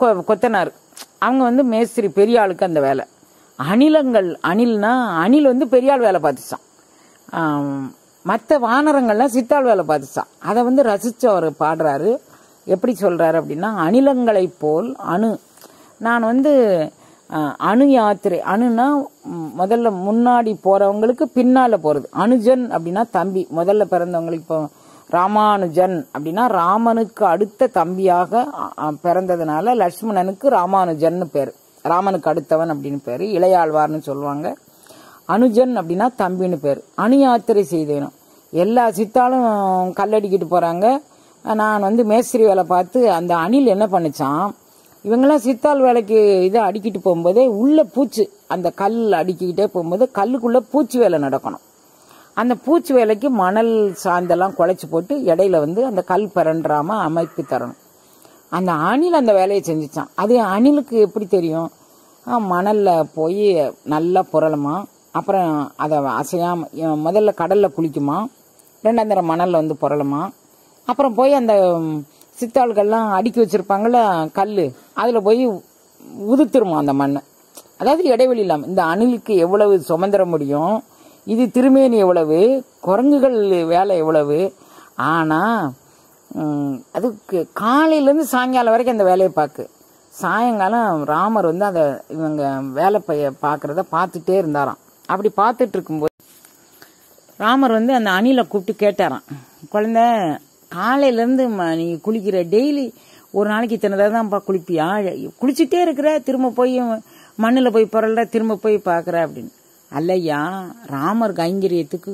கொ கொத்தனார் அவங்க வந்து மேஸ்திரி பெரிய ஆளுக்கு அந்த வேலை அணிலங்கள் அணில்னா அணில் வந்து பெரியாள் வேலை பார்த்துச்சான் மற்ற வானரங்கள்லாம் சித்தாள் வேலை பார்த்துச்சான் அதை வந்து ரசித்து அவர் பாடுறாரு எப்படி சொல்கிறாரு அப்படின்னா அணிலங்களை போல் அணு நான் வந்து அணு யாத்திரை அணுனா முதல்ல முன்னாடி போகிறவங்களுக்கு பின்னால் போகிறது அணுஜன் அப்படின்னா தம்பி முதல்ல பிறந்தவங்களுக்கு இப்போ ராமானுஜன் அப்படின்னா ராமனுக்கு அடுத்த தம்பியாக பிறந்ததுனால லட்சுமணனுக்கு ராமானுஜன் பேர் ராமனுக்கு அடுத்தவன் அப்படின்னு பேர் இளையாழ்வார்னு சொல்லுவாங்க அனுஜன் அப்படின்னா தம்பின்னு பேர் அணு யாத்திரை செய்தேனும் எல்லா சித்தாலும் கல்லடிக்கிட்டு போகிறாங்க நான் வந்து மேஸ்திரி வேலை பார்த்து அந்த அணில் என்ன பண்ணிச்சான் இவங்கெல்லாம் சித்தால் வேலைக்கு இதை அடிக்கிட்டு போகும்போதே உள்ளே பூச்சி அந்த கல் அடிக்கிட்டே போகும்போது கல்லுக்குள்ளே பூச்சி வேலை நடக்கணும் அந்த பூச்சி வேலைக்கு மணல் சாந்தெல்லாம் குழைச்சி போட்டு இடையில வந்து அந்த கல் பரண்டாம அமைப்பு தரணும் அந்த அணில் அந்த வேலையை செஞ்சுச்சான் அது அணிலுக்கு எப்படி தெரியும் மணலில் போய் நல்லா புரளுமா அப்புறம் அதை அசையாம முதல்ல கடலில் குளிக்குமா ரெண்டாம் தரம் மணலில் வந்து புரளுமா அப்புறம் போய் அந்த சித்தாள்கள்லாம் அடுக்கி வச்சுருப்பாங்கள கல் அதில் போய் உதுத்துருமா அந்த மண்ணை அதாவது இடைவெளி இல்லாமல் இந்த அணிலுக்கு எவ்வளவு சுமந்துட முடியும் இது திருமேனி எவ்வளவு குரங்குகள் வேலை எவ்வளவு ஆனால் அதுக்கு காலையிலேருந்து சாயங்காலம் வரைக்கும் அந்த வேலையை பார்க்கு சாயங்காலம் ராமர் வந்து அந்த இவங்க வேலை பைய பார்க்குறத பார்த்துட்டே இருந்தாராம் அப்படி பார்த்துட்டு இருக்கும்போது ராமர் வந்து அந்த அணில கூப்பிட்டு கேட்டாராம் குழந்த காலையிலேருந்து நீ குளிக்கிற டெய்லி ஒரு நாளைக்கு இத்தனை தடவை தான்ப்பா குளிப்பியா குளிச்சுட்டே இருக்கிற திரும்ப போய் மண்ணில் போய் புரள திரும்ப போய் பார்க்குற அப்படின்னு அல்லையா ராமர் கைங்கரியத்துக்கு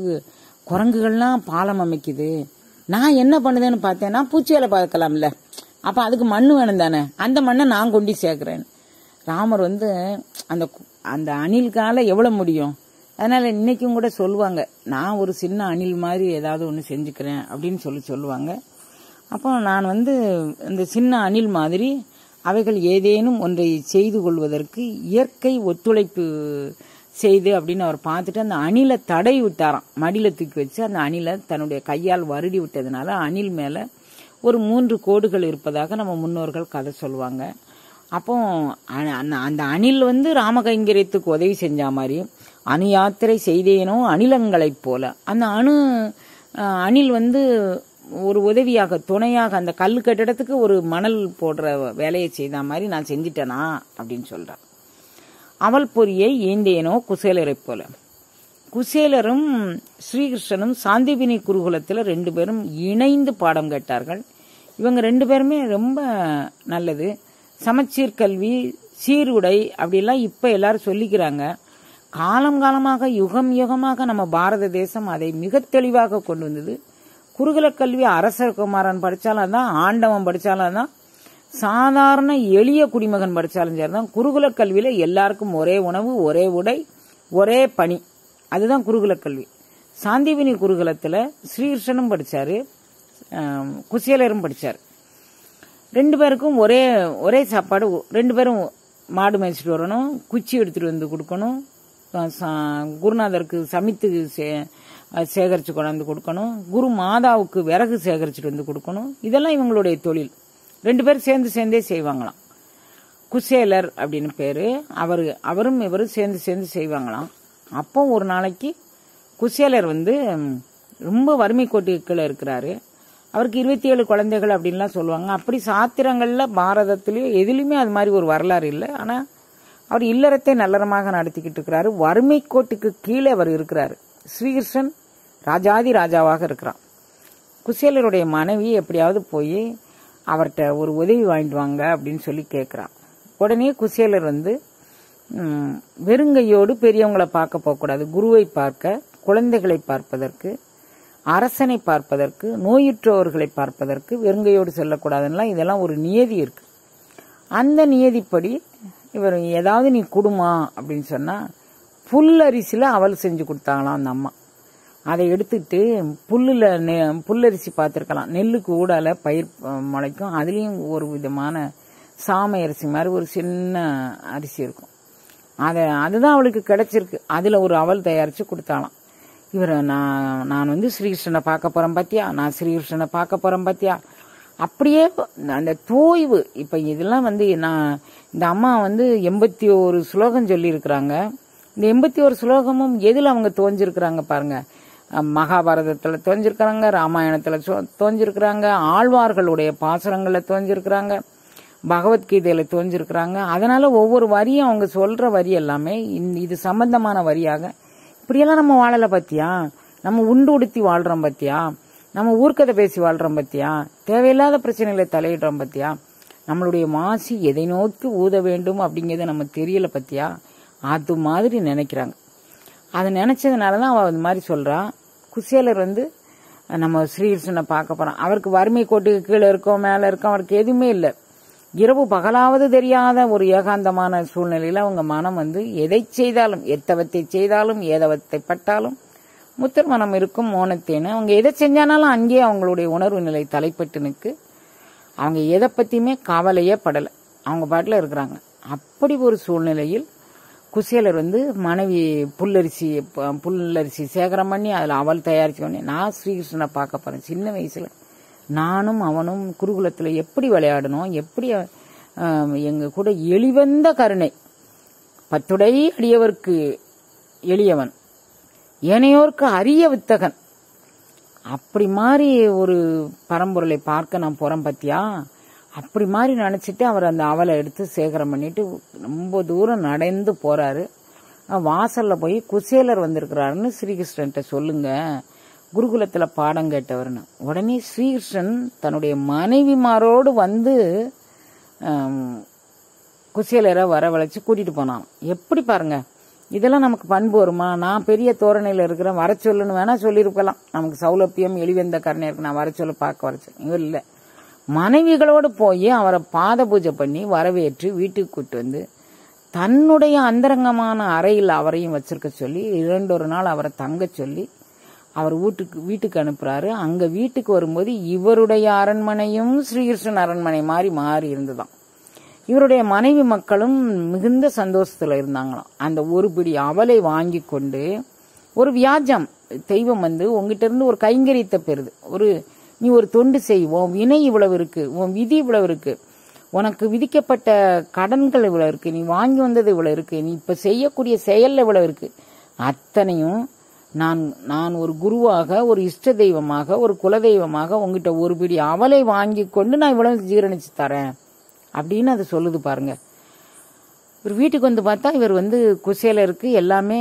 குரங்குகள்லாம் பாலம் அமைக்குது நான் என்ன பண்ணுதேன்னு பார்த்தேன்னா பூச்சிகளை பார்க்கலாம்ல அப்போ அதுக்கு மண் வேணும் தானே அந்த மண்ணை நான் கொண்டு சேர்க்குறேன் ராமர் வந்து அந்த அந்த அணில்கால எவ்வளோ முடியும் அதனால் இன்றைக்கும் கூட சொல்லுவாங்க நான் ஒரு சின்ன அணில் மாதிரி ஏதாவது ஒன்று செஞ்சுக்கிறேன் அப்படின்னு சொல்லி சொல்லுவாங்க அப்போ நான் வந்து இந்த சின்ன அணில் மாதிரி அவைகள் ஏதேனும் ஒன்றை செய்து கொள்வதற்கு இயற்கை ஒத்துழைப்பு செய்து அப்படின்னு அவர் பார்த்துட்டு அந்த அணிலை தடை விட்டாராம் மடியில் தூக்கி வச்சு அந்த அணிலை தன்னுடைய கையால் வருடி விட்டதுனால அணில் மேலே ஒரு மூன்று கோடுகள் இருப்பதாக நம்ம முன்னோர்கள் கதை சொல்லுவாங்க அப்போ அந்த அணில் வந்து ராமகைங்கரியத்துக்கு உதவி செஞ்ச மாதிரி அணு யாத்திரை செய்தேனோ அணிலங்களைப் போல அந்த அணு அணில் வந்து ஒரு உதவியாக துணையாக அந்த கல் கட்டிடத்துக்கு ஒரு மணல் போடுற வேலையை செய்த மாதிரி நான் செஞ்சிட்டேனா அப்படின்னு சொல்கிறேன் அமல் பொறியை ஏந்தேனோ குசேலரைப் போல குசேலரும் ஸ்ரீகிருஷ்ணனும் சாந்திபினி குருகுலத்தில் ரெண்டு பேரும் இணைந்து பாடம் கேட்டார்கள் இவங்க ரெண்டு பேருமே ரொம்ப நல்லது சமச்சீர் கல்வி சீருடை அப்படிலாம் இப்போ எல்லாரும் சொல்லிக்கிறாங்க காலம் காலமாக யுகம் யுகமாக நம்ம பாரத தேசம் அதை மிக தெளிவாக கொண்டு வந்தது குருகுல கல்வி அரசர் குமாரன் படித்தாலும் தான் ஆண்டவன் படித்தாலும் தான் சாதாரண எளிய குடிமகன் படித்தாலும் சரி தான் குருகுல கல்வியில் எல்லாருக்கும் ஒரே உணவு ஒரே உடை ஒரே பணி அதுதான் குருகுல கல்வி சாந்திவினி குருகுலத்தில் ஸ்ரீகிருஷ்ணனும் படிச்சாரு குசேலரும் படிச்சார் ரெண்டு பேருக்கும் ஒரே ஒரே சாப்பாடு ரெண்டு பேரும் மாடு மேய்ச்சிட்டு வரணும் குச்சி எடுத்துகிட்டு வந்து கொடுக்கணும் குருநாதருக்கு சமைத்து சேகரித்து கொண்டாந்து கொடுக்கணும் குரு மாதாவுக்கு விறகு சேகரிச்சுட்டு வந்து கொடுக்கணும் இதெல்லாம் இவங்களுடைய தொழில் ரெண்டு பேரும் சேர்ந்து சேர்ந்தே செய்வாங்களாம் குசேலர் அப்படின்னு பேர் அவர் அவரும் இவரும் சேர்ந்து சேர்ந்து செய்வாங்களாம் அப்போ ஒரு நாளைக்கு குசேலர் வந்து ரொம்ப வறுமை கோட்டுக்குள்ளே இருக்கிறாரு அவருக்கு இருபத்தி ஏழு குழந்தைகள் அப்படின்லாம் சொல்லுவாங்க அப்படி சாத்திரங்களில் பாரதத்துலேயும் எதுலேயுமே அது மாதிரி ஒரு வரலாறு இல்லை ஆனால் அவர் இல்லறத்தை நல்லறமாக நடத்திக்கிட்டு இருக்கிறாரு வறுமை கோட்டுக்கு கீழே அவர் இருக்கிறார் ஸ்ரீகிருஷ்ணன் ராஜாதி ராஜாவாக இருக்கிறான் குசேலருடைய மனைவி எப்படியாவது போய் அவர்கிட்ட ஒரு உதவி வாங்கிட்டு வாங்க அப்படின்னு சொல்லி கேட்குறான் உடனே குசேலர் வந்து வெறுங்கையோடு பெரியவங்களை பார்க்க போகக்கூடாது குருவை பார்க்க குழந்தைகளை பார்ப்பதற்கு அரசனை பார்ப்பதற்கு நோயுற்றவர்களை பார்ப்பதற்கு வெறுங்கையோடு செல்லக்கூடாதுன்னா இதெல்லாம் ஒரு நியதி இருக்கு அந்த நியதிப்படி இவர் ஏதாவது நீ கொடுமா அப்படின்னு சொன்னால் புல்லரிசியில் அவள் செஞ்சு கொடுத்தாங்களாம் அந்த அம்மா அதை எடுத்துட்டு புல்லுல புல்லரிசி பார்த்துருக்கலாம் நெல்லுக்கு ஊடால பயிர் முளைக்கும் அதுலேயும் ஒரு விதமான சாமை அரிசி மாதிரி ஒரு சின்ன அரிசி இருக்கும் அதை அதுதான் அவளுக்கு கிடைச்சிருக்கு அதில் ஒரு அவல் தயாரித்து கொடுத்தாலாம் இவர் நான் நான் வந்து ஸ்ரீகிருஷ்ணனை பார்க்க போகிறேன் பார்த்தியா நான் ஸ்ரீகிருஷ்ணனை பார்க்க போகிறேன் பார்த்தியா அப்படியே அந்த தோய்வு இப்போ இதெல்லாம் வந்து நான் இந்த அம்மா வந்து எண்பத்தி ஒரு ஸ்லோகம் சொல்லியிருக்கிறாங்க இந்த எண்பத்தி ஒரு ஸ்லோகமும் எதில் அவங்க துவஞ்சிருக்கிறாங்க பாருங்கள் மகாபாரதத்தில் துவஞ்சிருக்கிறாங்க ராமாயணத்தில் துவஞ்சிருக்கிறாங்க ஆழ்வார்களுடைய பாசுரங்களில் துவஞ்சிருக்கிறாங்க பகவத்கீதையில் துவஞ்சிருக்கிறாங்க அதனால் ஒவ்வொரு வரியும் அவங்க சொல்கிற வரி எல்லாமே இது சம்பந்தமான வரியாக இப்படியெல்லாம் நம்ம வாழலை பத்தியா நம்ம உண்டு உடுத்தி வாழ்கிறோம் பத்தியா நம்ம ஊர்க்கதை பேசி வாழ்கிறோம் பத்தியா தேவையில்லாத பிரச்சனைகளை தலையிடுறோம் பத்தியா நம்மளுடைய மாசி எதை நோக்கி ஊத வேண்டும் அப்படிங்கறத நம்ம தெரியலை பத்தியா அது மாதிரி நினைக்கிறாங்க அதை நினச்சதுனால தான் அவள் அது மாதிரி சொல்றான் குசேலர் வந்து நம்ம ஸ்ரீகிருஷ்ணனை பார்க்க போகிறோம் அவருக்கு வறுமை கோட்டுக்கு கீழே இருக்கோம் மேலே இருக்கோம் அவருக்கு எதுவுமே இல்லை இரவு பகலாவது தெரியாத ஒரு ஏகாந்தமான சூழ்நிலையில் அவங்க மனம் வந்து எதை செய்தாலும் எத்தவத்தை செய்தாலும் ஏதவத்தை பட்டாலும் முத்தர் மனம் இருக்கும் மோனத்தேன்னு அவங்க எதை செஞ்சானாலும் அங்கேயே அவங்களுடைய உணர்வு நிலை தலைப்பட்டு நிற்கு அவங்க எதை பற்றியுமே கவலையே படலை அவங்க பாட்டில் இருக்கிறாங்க அப்படி ஒரு சூழ்நிலையில் குசேலர் வந்து மனைவி புல்லரிசி புல்லரிசி சேகரம் பண்ணி அதில் அவள் தயாரிச்சு பண்ணி நான் ஸ்ரீகிருஷ்ணனை பார்க்க போகிறேன் சின்ன வயசில் நானும் அவனும் குருகுலத்தில் எப்படி விளையாடணும் எப்படி எங்கள் கூட எளிவந்த கருணை பத்துடை அடியவர்க்கு எளியவன் ஏனையோருக்கு அரிய வித்தகன் அப்படி மாதிரி ஒரு பரம்பொருளை பார்க்க நான் போகிறேன் பத்தியா அப்படி மாதிரி நினச்சிட்டு அவர் அந்த அவலை எடுத்து சேகரம் பண்ணிட்டு ரொம்ப தூரம் நடந்து போகிறாரு வாசலில் போய் குசேலர் வந்திருக்கிறாருன்னு ஸ்ரீகிருஷ்ணன்ட்ட சொல்லுங்க குருகுலத்தில் பாடம் கேட்டவர்னு உடனே ஸ்ரீகிருஷ்ணன் தன்னுடைய மனைவிமாரோடு வந்து குசேலரை வரவழைச்சி கூட்டிகிட்டு போனான் எப்படி பாருங்க இதெல்லாம் நமக்கு பண்பு வருமா நான் பெரிய தோரணையில் இருக்கிறேன் வர சொல்லுன்னு வேணால் சொல்லியிருக்கலாம் நமக்கு சௌலபியம் எளிவெந்த கருணையாக இருக்கு நான் வர சொல்ல பார்க்க வர சொல்லு இல்லை மனைவிகளோடு போய் அவரை பாத பூஜை பண்ணி வரவேற்று வீட்டுக்கு கூட்டு வந்து தன்னுடைய அந்தரங்கமான அறையில் அவரையும் வச்சிருக்க சொல்லி இரண்டொரு நாள் அவரை தங்க சொல்லி அவர் வீட்டுக்கு வீட்டுக்கு அனுப்புறாரு அங்க வீட்டுக்கு வரும்போது இவருடைய அரண்மனையும் ஸ்ரீகிருஷ்ணன் அரண்மனை மாதிரி மாறி இருந்துதான் இவருடைய மனைவி மக்களும் மிகுந்த சந்தோஷத்துல இருந்தாங்களாம் அந்த ஒரு பிடி அவலை வாங்கி கொண்டு ஒரு வியாஜம் தெய்வம் வந்து உங்ககிட்ட இருந்து ஒரு கைங்கரியத்தை பெறுது ஒரு நீ ஒரு தொண்டு செய் உன் வினை இவ்வளவு இருக்கு உன் விதி இவ்வளவு இருக்கு உனக்கு விதிக்கப்பட்ட கடன்கள் இவ்வளவு இருக்கு நீ வாங்கி வந்தது இவ்வளவு இருக்கு நீ இப்ப செய்யக்கூடிய செயல் இவ்வளவு இருக்கு அத்தனையும் நான் நான் ஒரு குருவாக ஒரு இஷ்ட தெய்வமாக ஒரு குல தெய்வமாக உங்ககிட்ட ஒரு பிடி அவளை வாங்கி கொண்டு நான் இவ்வளவு ஜீரணிச்சு தரேன் அப்படின்னு அதை சொல்லுது பாருங்க இவர் வீட்டுக்கு வந்து பார்த்தா இவர் வந்து குசேலருக்கு எல்லாமே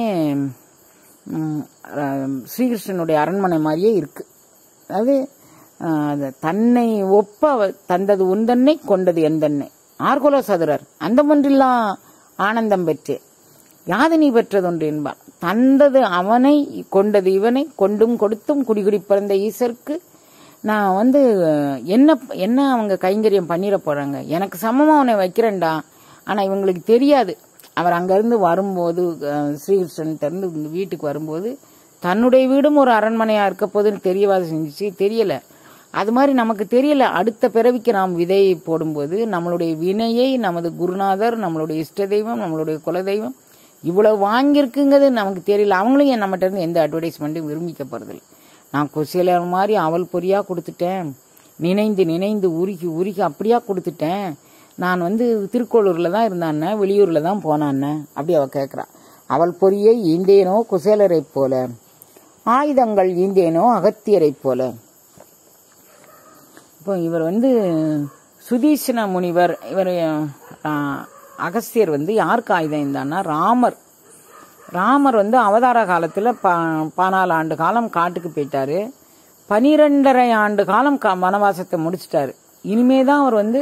ஸ்ரீகிருஷ்ணனுடைய அரண்மனை மாதிரியே இருக்கு அதாவது தன்னை ஒப்ப தந்தது உந்தன்னை கொண்டது எந்தன்னை ஆர்கோலோ சதுரர் அந்த ஒன்றில்லாம் ஆனந்தம் பெற்று யாதினி பெற்றது ஒன்று என்பார் தந்தது அவனை கொண்டது இவனை கொண்டும் கொடுத்தும் குடிகுடி பிறந்த ஈசருக்கு நான் வந்து என்ன என்ன அவங்க கைங்கரியம் பண்ணிட போறாங்க எனக்கு சமமா அவனை வைக்கிறேன்டா ஆனா இவங்களுக்கு தெரியாது அவர் இருந்து வரும்போது ஸ்ரீகிருஷ்ணன் திறந்து வீட்டுக்கு வரும்போது தன்னுடைய வீடும் ஒரு அரண்மனையா இருக்க போதுன்னு தெரியவா செஞ்சிச்சு தெரியல அது மாதிரி நமக்கு தெரியல அடுத்த பிறவிக்கு நாம் விதையை போடும்போது நம்மளுடைய வினையை நமது குருநாதர் நம்மளுடைய இஷ்ட தெய்வம் நம்மளுடைய குலதெய்வம் இவ்வளோ வாங்கியிருக்குங்கிறது நமக்கு தெரியல அவங்களும் என் நம்மகிட்ட இருந்து எந்த அட்வர்டைஸ்மெண்ட்டும் விரும்பிக்க நான் கொசியில மாதிரி அவள் பொறியா கொடுத்துட்டேன் நினைந்து நினைந்து உருகி உருகி அப்படியா கொடுத்துட்டேன் நான் வந்து திருக்கோளூரில் தான் இருந்தாண்ணே வெளியூரில் தான் போனாண்ணே அப்படி அவள் கேட்கறா அவள் பொறியை ஈந்தேனோ குசேலரை போல ஆயுதங்கள் ஈந்தேனோ அகத்தியரை போல இப்போ இவர் வந்து சுதீஷன முனிவர் இவர் அகஸ்தியர் வந்து யாருக்கு ஆயுதம் இருந்தான்னா ராமர் ராமர் வந்து அவதார காலத்தில் பா பதினாலு ஆண்டு காலம் காட்டுக்கு போயிட்டார் பனிரெண்டரை ஆண்டு காலம் க வனவாசத்தை முடிச்சிட்டாரு இனிமே தான் அவர் வந்து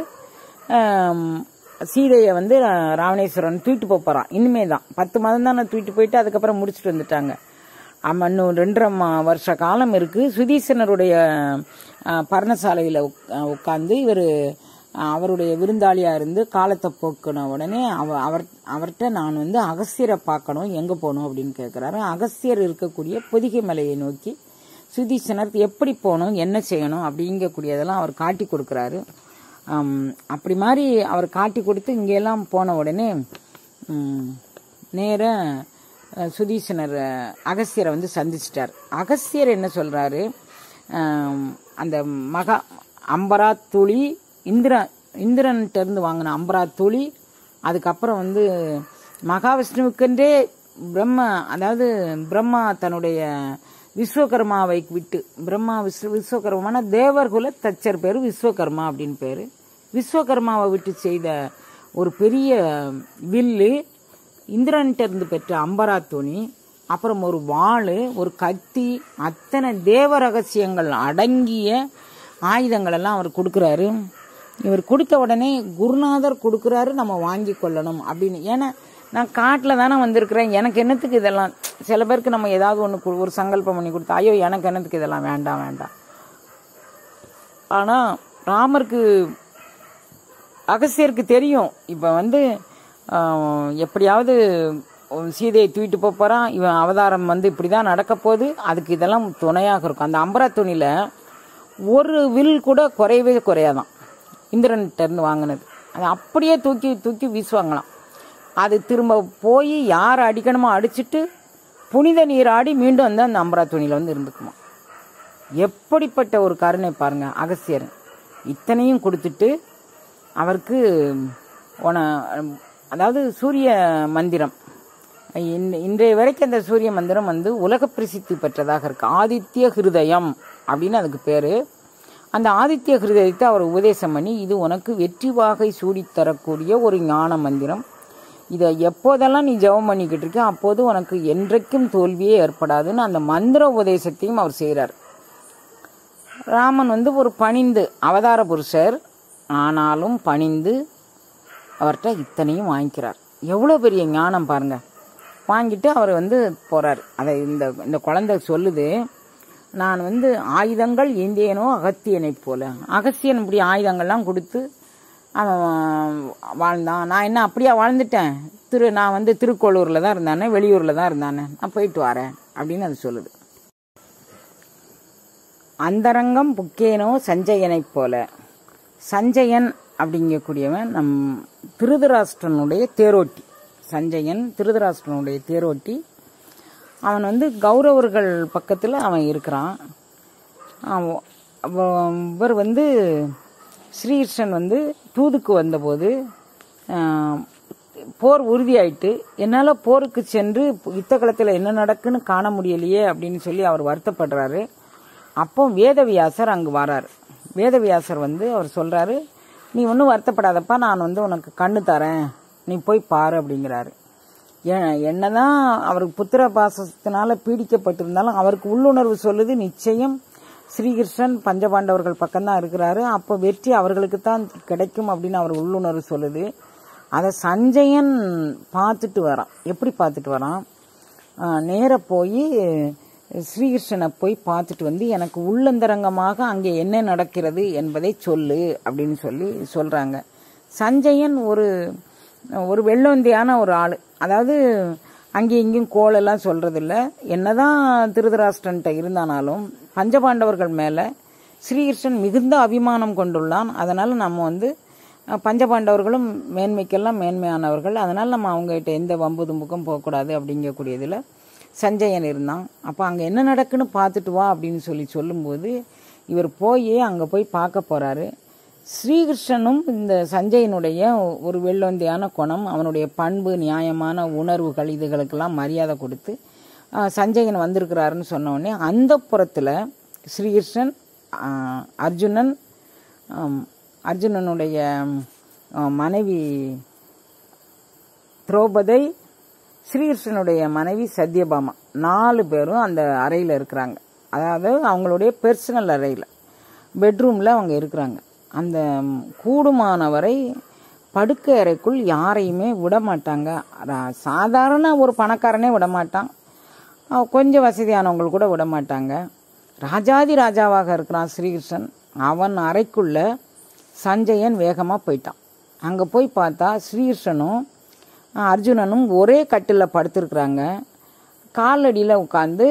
சீதையை வந்து ராவணேஸ்வரன் தூக்கிட்டு போகிறான் இனிமே தான் பத்து மாதம் தான் தூக்கிட்டு போயிட்டு அதுக்கப்புறம் முடிச்சுட்டு வந்துட்டாங்க ஆமாம் இன்னும் ரெண்டரை வருஷ காலம் இருக்குது சுதீசனருடைய பர்ணசாலையில் உட்காந்து இவர் அவருடைய விருந்தாளியாக இருந்து காலத்தை போக்கின உடனே அவர் அவர்கிட்ட நான் வந்து அகஸ்தியரை பார்க்கணும் எங்கே போகணும் அப்படின்னு கேட்குறாரு அகஸ்தியர் இருக்கக்கூடிய பொதிகை மலையை நோக்கி சுதீசனர் எப்படி போகணும் என்ன செய்யணும் அப்படிங்கக்கூடியதெல்லாம் அவர் காட்டி கொடுக்குறாரு அப்படி மாதிரி அவர் காட்டி கொடுத்து இங்கெல்லாம் போன உடனே நேர சுதீசனர் அகஸ்தியரை வந்து சந்திச்சிட்டார் அகஸ்தியர் என்ன சொல்கிறாரு அந்த மகா அம்பரா துளி இந்திர இருந்து வாங்கின அம்பரா துளி அதுக்கப்புறம் வந்து மகாவிஷ்ணுவுக்கென்றே பிரம்ம அதாவது பிரம்மா தன்னுடைய விஸ்வகர்மாவை விட்டு பிரம்மா விஸ்வ விஸ்வகர்மான தேவர்குல தச்சர் பேர் விஸ்வகர்மா அப்படின்னு பேர் விஸ்வகர்மாவை விட்டு செய்த ஒரு பெரிய வில்லு இந்திரன்கிட்ட இருந்து பெற்ற அம்பரா துணி அப்புறம் ஒரு வாள் ஒரு கத்தி அத்தனை தேவ ரகசியங்கள் அடங்கிய ஆயுதங்களெல்லாம் அவர் கொடுக்குறாரு இவர் கொடுத்த உடனே குருநாதர் கொடுக்குறாரு நம்ம வாங்கி கொள்ளணும் அப்படின்னு ஏன்னா நான் காட்டில் தானே வந்திருக்கிறேன் எனக்கு என்னத்துக்கு இதெல்லாம் சில பேருக்கு நம்ம ஏதாவது ஒன்று ஒரு சங்கல்பம் பண்ணி கொடுத்தா ஐயோ எனக்கு என்னத்துக்கு இதெல்லாம் வேண்டாம் வேண்டாம் ஆனால் ராமருக்கு அகசியருக்கு தெரியும் இப்போ வந்து எப்படியாவது சீதையை தூக்கிட்டு போகிறான் இவன் அவதாரம் வந்து இப்படி தான் நடக்க போகுது அதுக்கு இதெல்லாம் துணையாக இருக்கும் அந்த அம்பரா துணியில் ஒரு வில் கூட குறையவே குறையாதான் இந்திரன்கிட்டருந்து வாங்கினது அது அப்படியே தூக்கி தூக்கி வீசுவாங்களாம் அது திரும்ப போய் யார் அடிக்கணுமோ அடிச்சுட்டு புனித நீராடி மீண்டும் வந்து அந்த அம்பரா துணியில் வந்து இருந்துக்குமா எப்படிப்பட்ட ஒரு கருணை பாருங்கள் அகசியர் இத்தனையும் கொடுத்துட்டு அவருக்கு உன அதாவது சூரிய மந்திரம் இன்றைய வரைக்கும் அந்த சூரிய மந்திரம் வந்து உலக பிரசித்தி பெற்றதாக இருக்கு ஆதித்ய ஹிருதயம் அப்படின்னு அதுக்கு பேர் அந்த ஆதித்ய ஹிருதயத்தை அவர் உபதேசம் பண்ணி இது உனக்கு வெற்றி வாகை சூடித்தரக்கூடிய ஒரு ஞான மந்திரம் இதை எப்போதெல்லாம் நீ ஜபம் பண்ணிக்கிட்டு இருக்க அப்போது உனக்கு என்றைக்கும் தோல்வியே ஏற்படாதுன்னு அந்த மந்திர உபதேசத்தையும் அவர் செய்கிறார் ராமன் வந்து ஒரு பணிந்து அவதார புருஷர் ஆனாலும் பணிந்து அவர்கிட்ட இத்தனையும் வாங்கிக்கிறார் எவ்வளோ பெரிய ஞானம் பாருங்கள் வாங்கிட்டு அவர் வந்து போகிறார் அதை இந்த இந்த குழந்தை சொல்லுது நான் வந்து ஆயுதங்கள் இந்தியனோ அகத்தியனை போல அகத்தியன் இப்படி ஆயுதங்கள்லாம் கொடுத்து அவன் வாழ்ந்தான் நான் என்ன அப்படியா வாழ்ந்துட்டேன் திரு நான் வந்து திருக்கோளூரில் தான் இருந்தானே வெளியூரில் தான் இருந்தானே நான் போயிட்டு வரேன் அப்படின்னு அது சொல்லுது அந்தரங்கம் புக்கேனோ சஞ்சயனை போல சஞ்சயன் அப்படிங்கக்கூடியவன் நம் திருதராஷ்டிரனுடைய தேரோட்டி சஞ்சயன் திருதராஷ்டனுடைய தேரோட்டி அவன் வந்து கௌரவர்கள் பக்கத்தில் அவன் இருக்கிறான் இவர் வந்து ஸ்ரீகிருஷ்ணன் வந்து தூதுக்கு வந்தபோது போர் உறுதியாயிட்டு என்னால் போருக்கு சென்று யுத்த களத்தில் என்ன நடக்குன்னு காண முடியலையே அப்படின்னு சொல்லி அவர் வருத்தப்படுறாரு அப்போ வேதவியாசர் அங்கு வரார் வேதவியாசர் வந்து அவர் சொல்கிறாரு நீ ஒன்றும் வருத்தப்படாதப்பா நான் வந்து உனக்கு கண்ணு தரேன் நீ போய் பாரு அப்படிங்கிறாரு என்னதான் அவருக்கு புத்திர பாசத்தினால பீடிக்கப்பட்டிருந்தாலும் அவருக்கு உள்ளுணர்வு சொல்லுது நிச்சயம் ஸ்ரீகிருஷ்ணன் பஞ்சபாண்டவர்கள் பக்கம்தான் இருக்கிறாரு அப்போ வெற்றி அவர்களுக்கு தான் கிடைக்கும் அப்படின்னு அவர் உள்ளுணர்வு சொல்லுது அதை சஞ்சயன் பார்த்துட்டு வரான் எப்படி பார்த்துட்டு வரான் நேராக போய் ஸ்ரீகிருஷ்ணனை போய் பார்த்துட்டு வந்து எனக்கு உள்ளந்தரங்கமாக அங்கே என்ன நடக்கிறது என்பதை சொல்லு அப்படின்னு சொல்லி சொல்கிறாங்க சஞ்சயன் ஒரு ஒரு வெள்ளோந்தியான ஒரு ஆள் அதாவது அங்கேயும் இங்கேயும் கோலெல்லாம் சொல்கிறதில்ல என்னதான் திருதராஷ்டன்ட்ட இருந்தானாலும் பஞ்சபாண்டவர்கள் மேலே ஸ்ரீகிருஷ்ணன் மிகுந்த அபிமானம் கொண்டுள்ளான் அதனால் நம்ம வந்து பஞ்சபாண்டவர்களும் மேன்மைக்கெல்லாம் மேன்மையானவர்கள் அதனால் நம்ம அவங்ககிட்ட எந்த வம்பு தும்புக்கும் போகக்கூடாது அப்படிங்கக்கூடியதில் சஞ்சயன் இருந்தான் அப்போ அங்கே என்ன நடக்குன்னு பார்த்துட்டு வா அப்படின்னு சொல்லி சொல்லும்போது இவர் போய் அங்கே போய் பார்க்க போகிறாரு ஸ்ரீகிருஷ்ணனும் இந்த சஞ்சயனுடைய ஒரு வெள்ளொந்தியான குணம் அவனுடைய பண்பு நியாயமான உணர்வுகள் இதுகளுக்கெல்லாம் மரியாதை கொடுத்து சஞ்சயன் வந்திருக்கிறாருன்னு சொன்னோடனே அந்த புறத்தில் ஸ்ரீகிருஷ்ணன் அர்ஜுனன் அர்ஜுனனுடைய மனைவி திரௌபதை ஸ்ரீகிருஷ்ணனுடைய மனைவி சத்யபாமா நாலு பேரும் அந்த அறையில் இருக்கிறாங்க அதாவது அவங்களுடைய பெர்சனல் அறையில் பெட்ரூமில் அவங்க இருக்கிறாங்க அந்த கூடுமானவரை படுக்கை அறைக்குள் யாரையுமே விடமாட்டாங்க சாதாரண ஒரு பணக்காரனே விடமாட்டான் கொஞ்சம் வசதியானவங்கள் கூட விடமாட்டாங்க ராஜாதி ராஜாவாக இருக்கிறான் ஸ்ரீகிருஷ்ணன் அவன் அறைக்குள்ள சஞ்சயன் வேகமாக போயிட்டான் அங்கே போய் பார்த்தா ஸ்ரீகிருஷ்ணனும் அர்ஜுனனும் ஒரே கட்டில் படுத்திருக்கிறாங்க காலடியில் உட்காந்து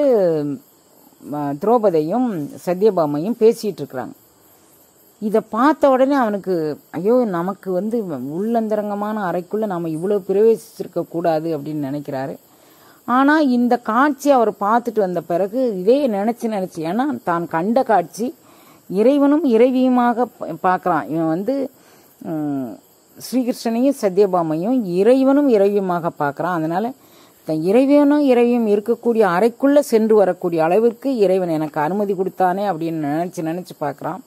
திரௌபதியும் சத்யபாமையும் பேசிகிட்டு இருக்கிறாங்க இதை பார்த்த உடனே அவனுக்கு ஐயோ நமக்கு வந்து உள்ளந்தரங்கமான அறைக்குள்ளே நாம் இவ்வளோ பிரவேசிச்சிருக்க கூடாது அப்படின்னு நினைக்கிறாரு ஆனால் இந்த காட்சி அவர் பார்த்துட்டு வந்த பிறகு இதே நினச்சி நினச்சி ஏன்னா தான் கண்ட காட்சி இறைவனும் இறைவியுமாக பார்க்குறான் இவன் வந்து ஸ்ரீகிருஷ்ணனையும் சத்யபாமையும் இறைவனும் இறைவியுமாக பார்க்குறான் அதனால் தன் இறைவனும் இறைவியும் இருக்கக்கூடிய அறைக்குள்ளே சென்று வரக்கூடிய அளவிற்கு இறைவன் எனக்கு அனுமதி கொடுத்தானே அப்படின்னு நினச்சி நினச்சி பார்க்குறான்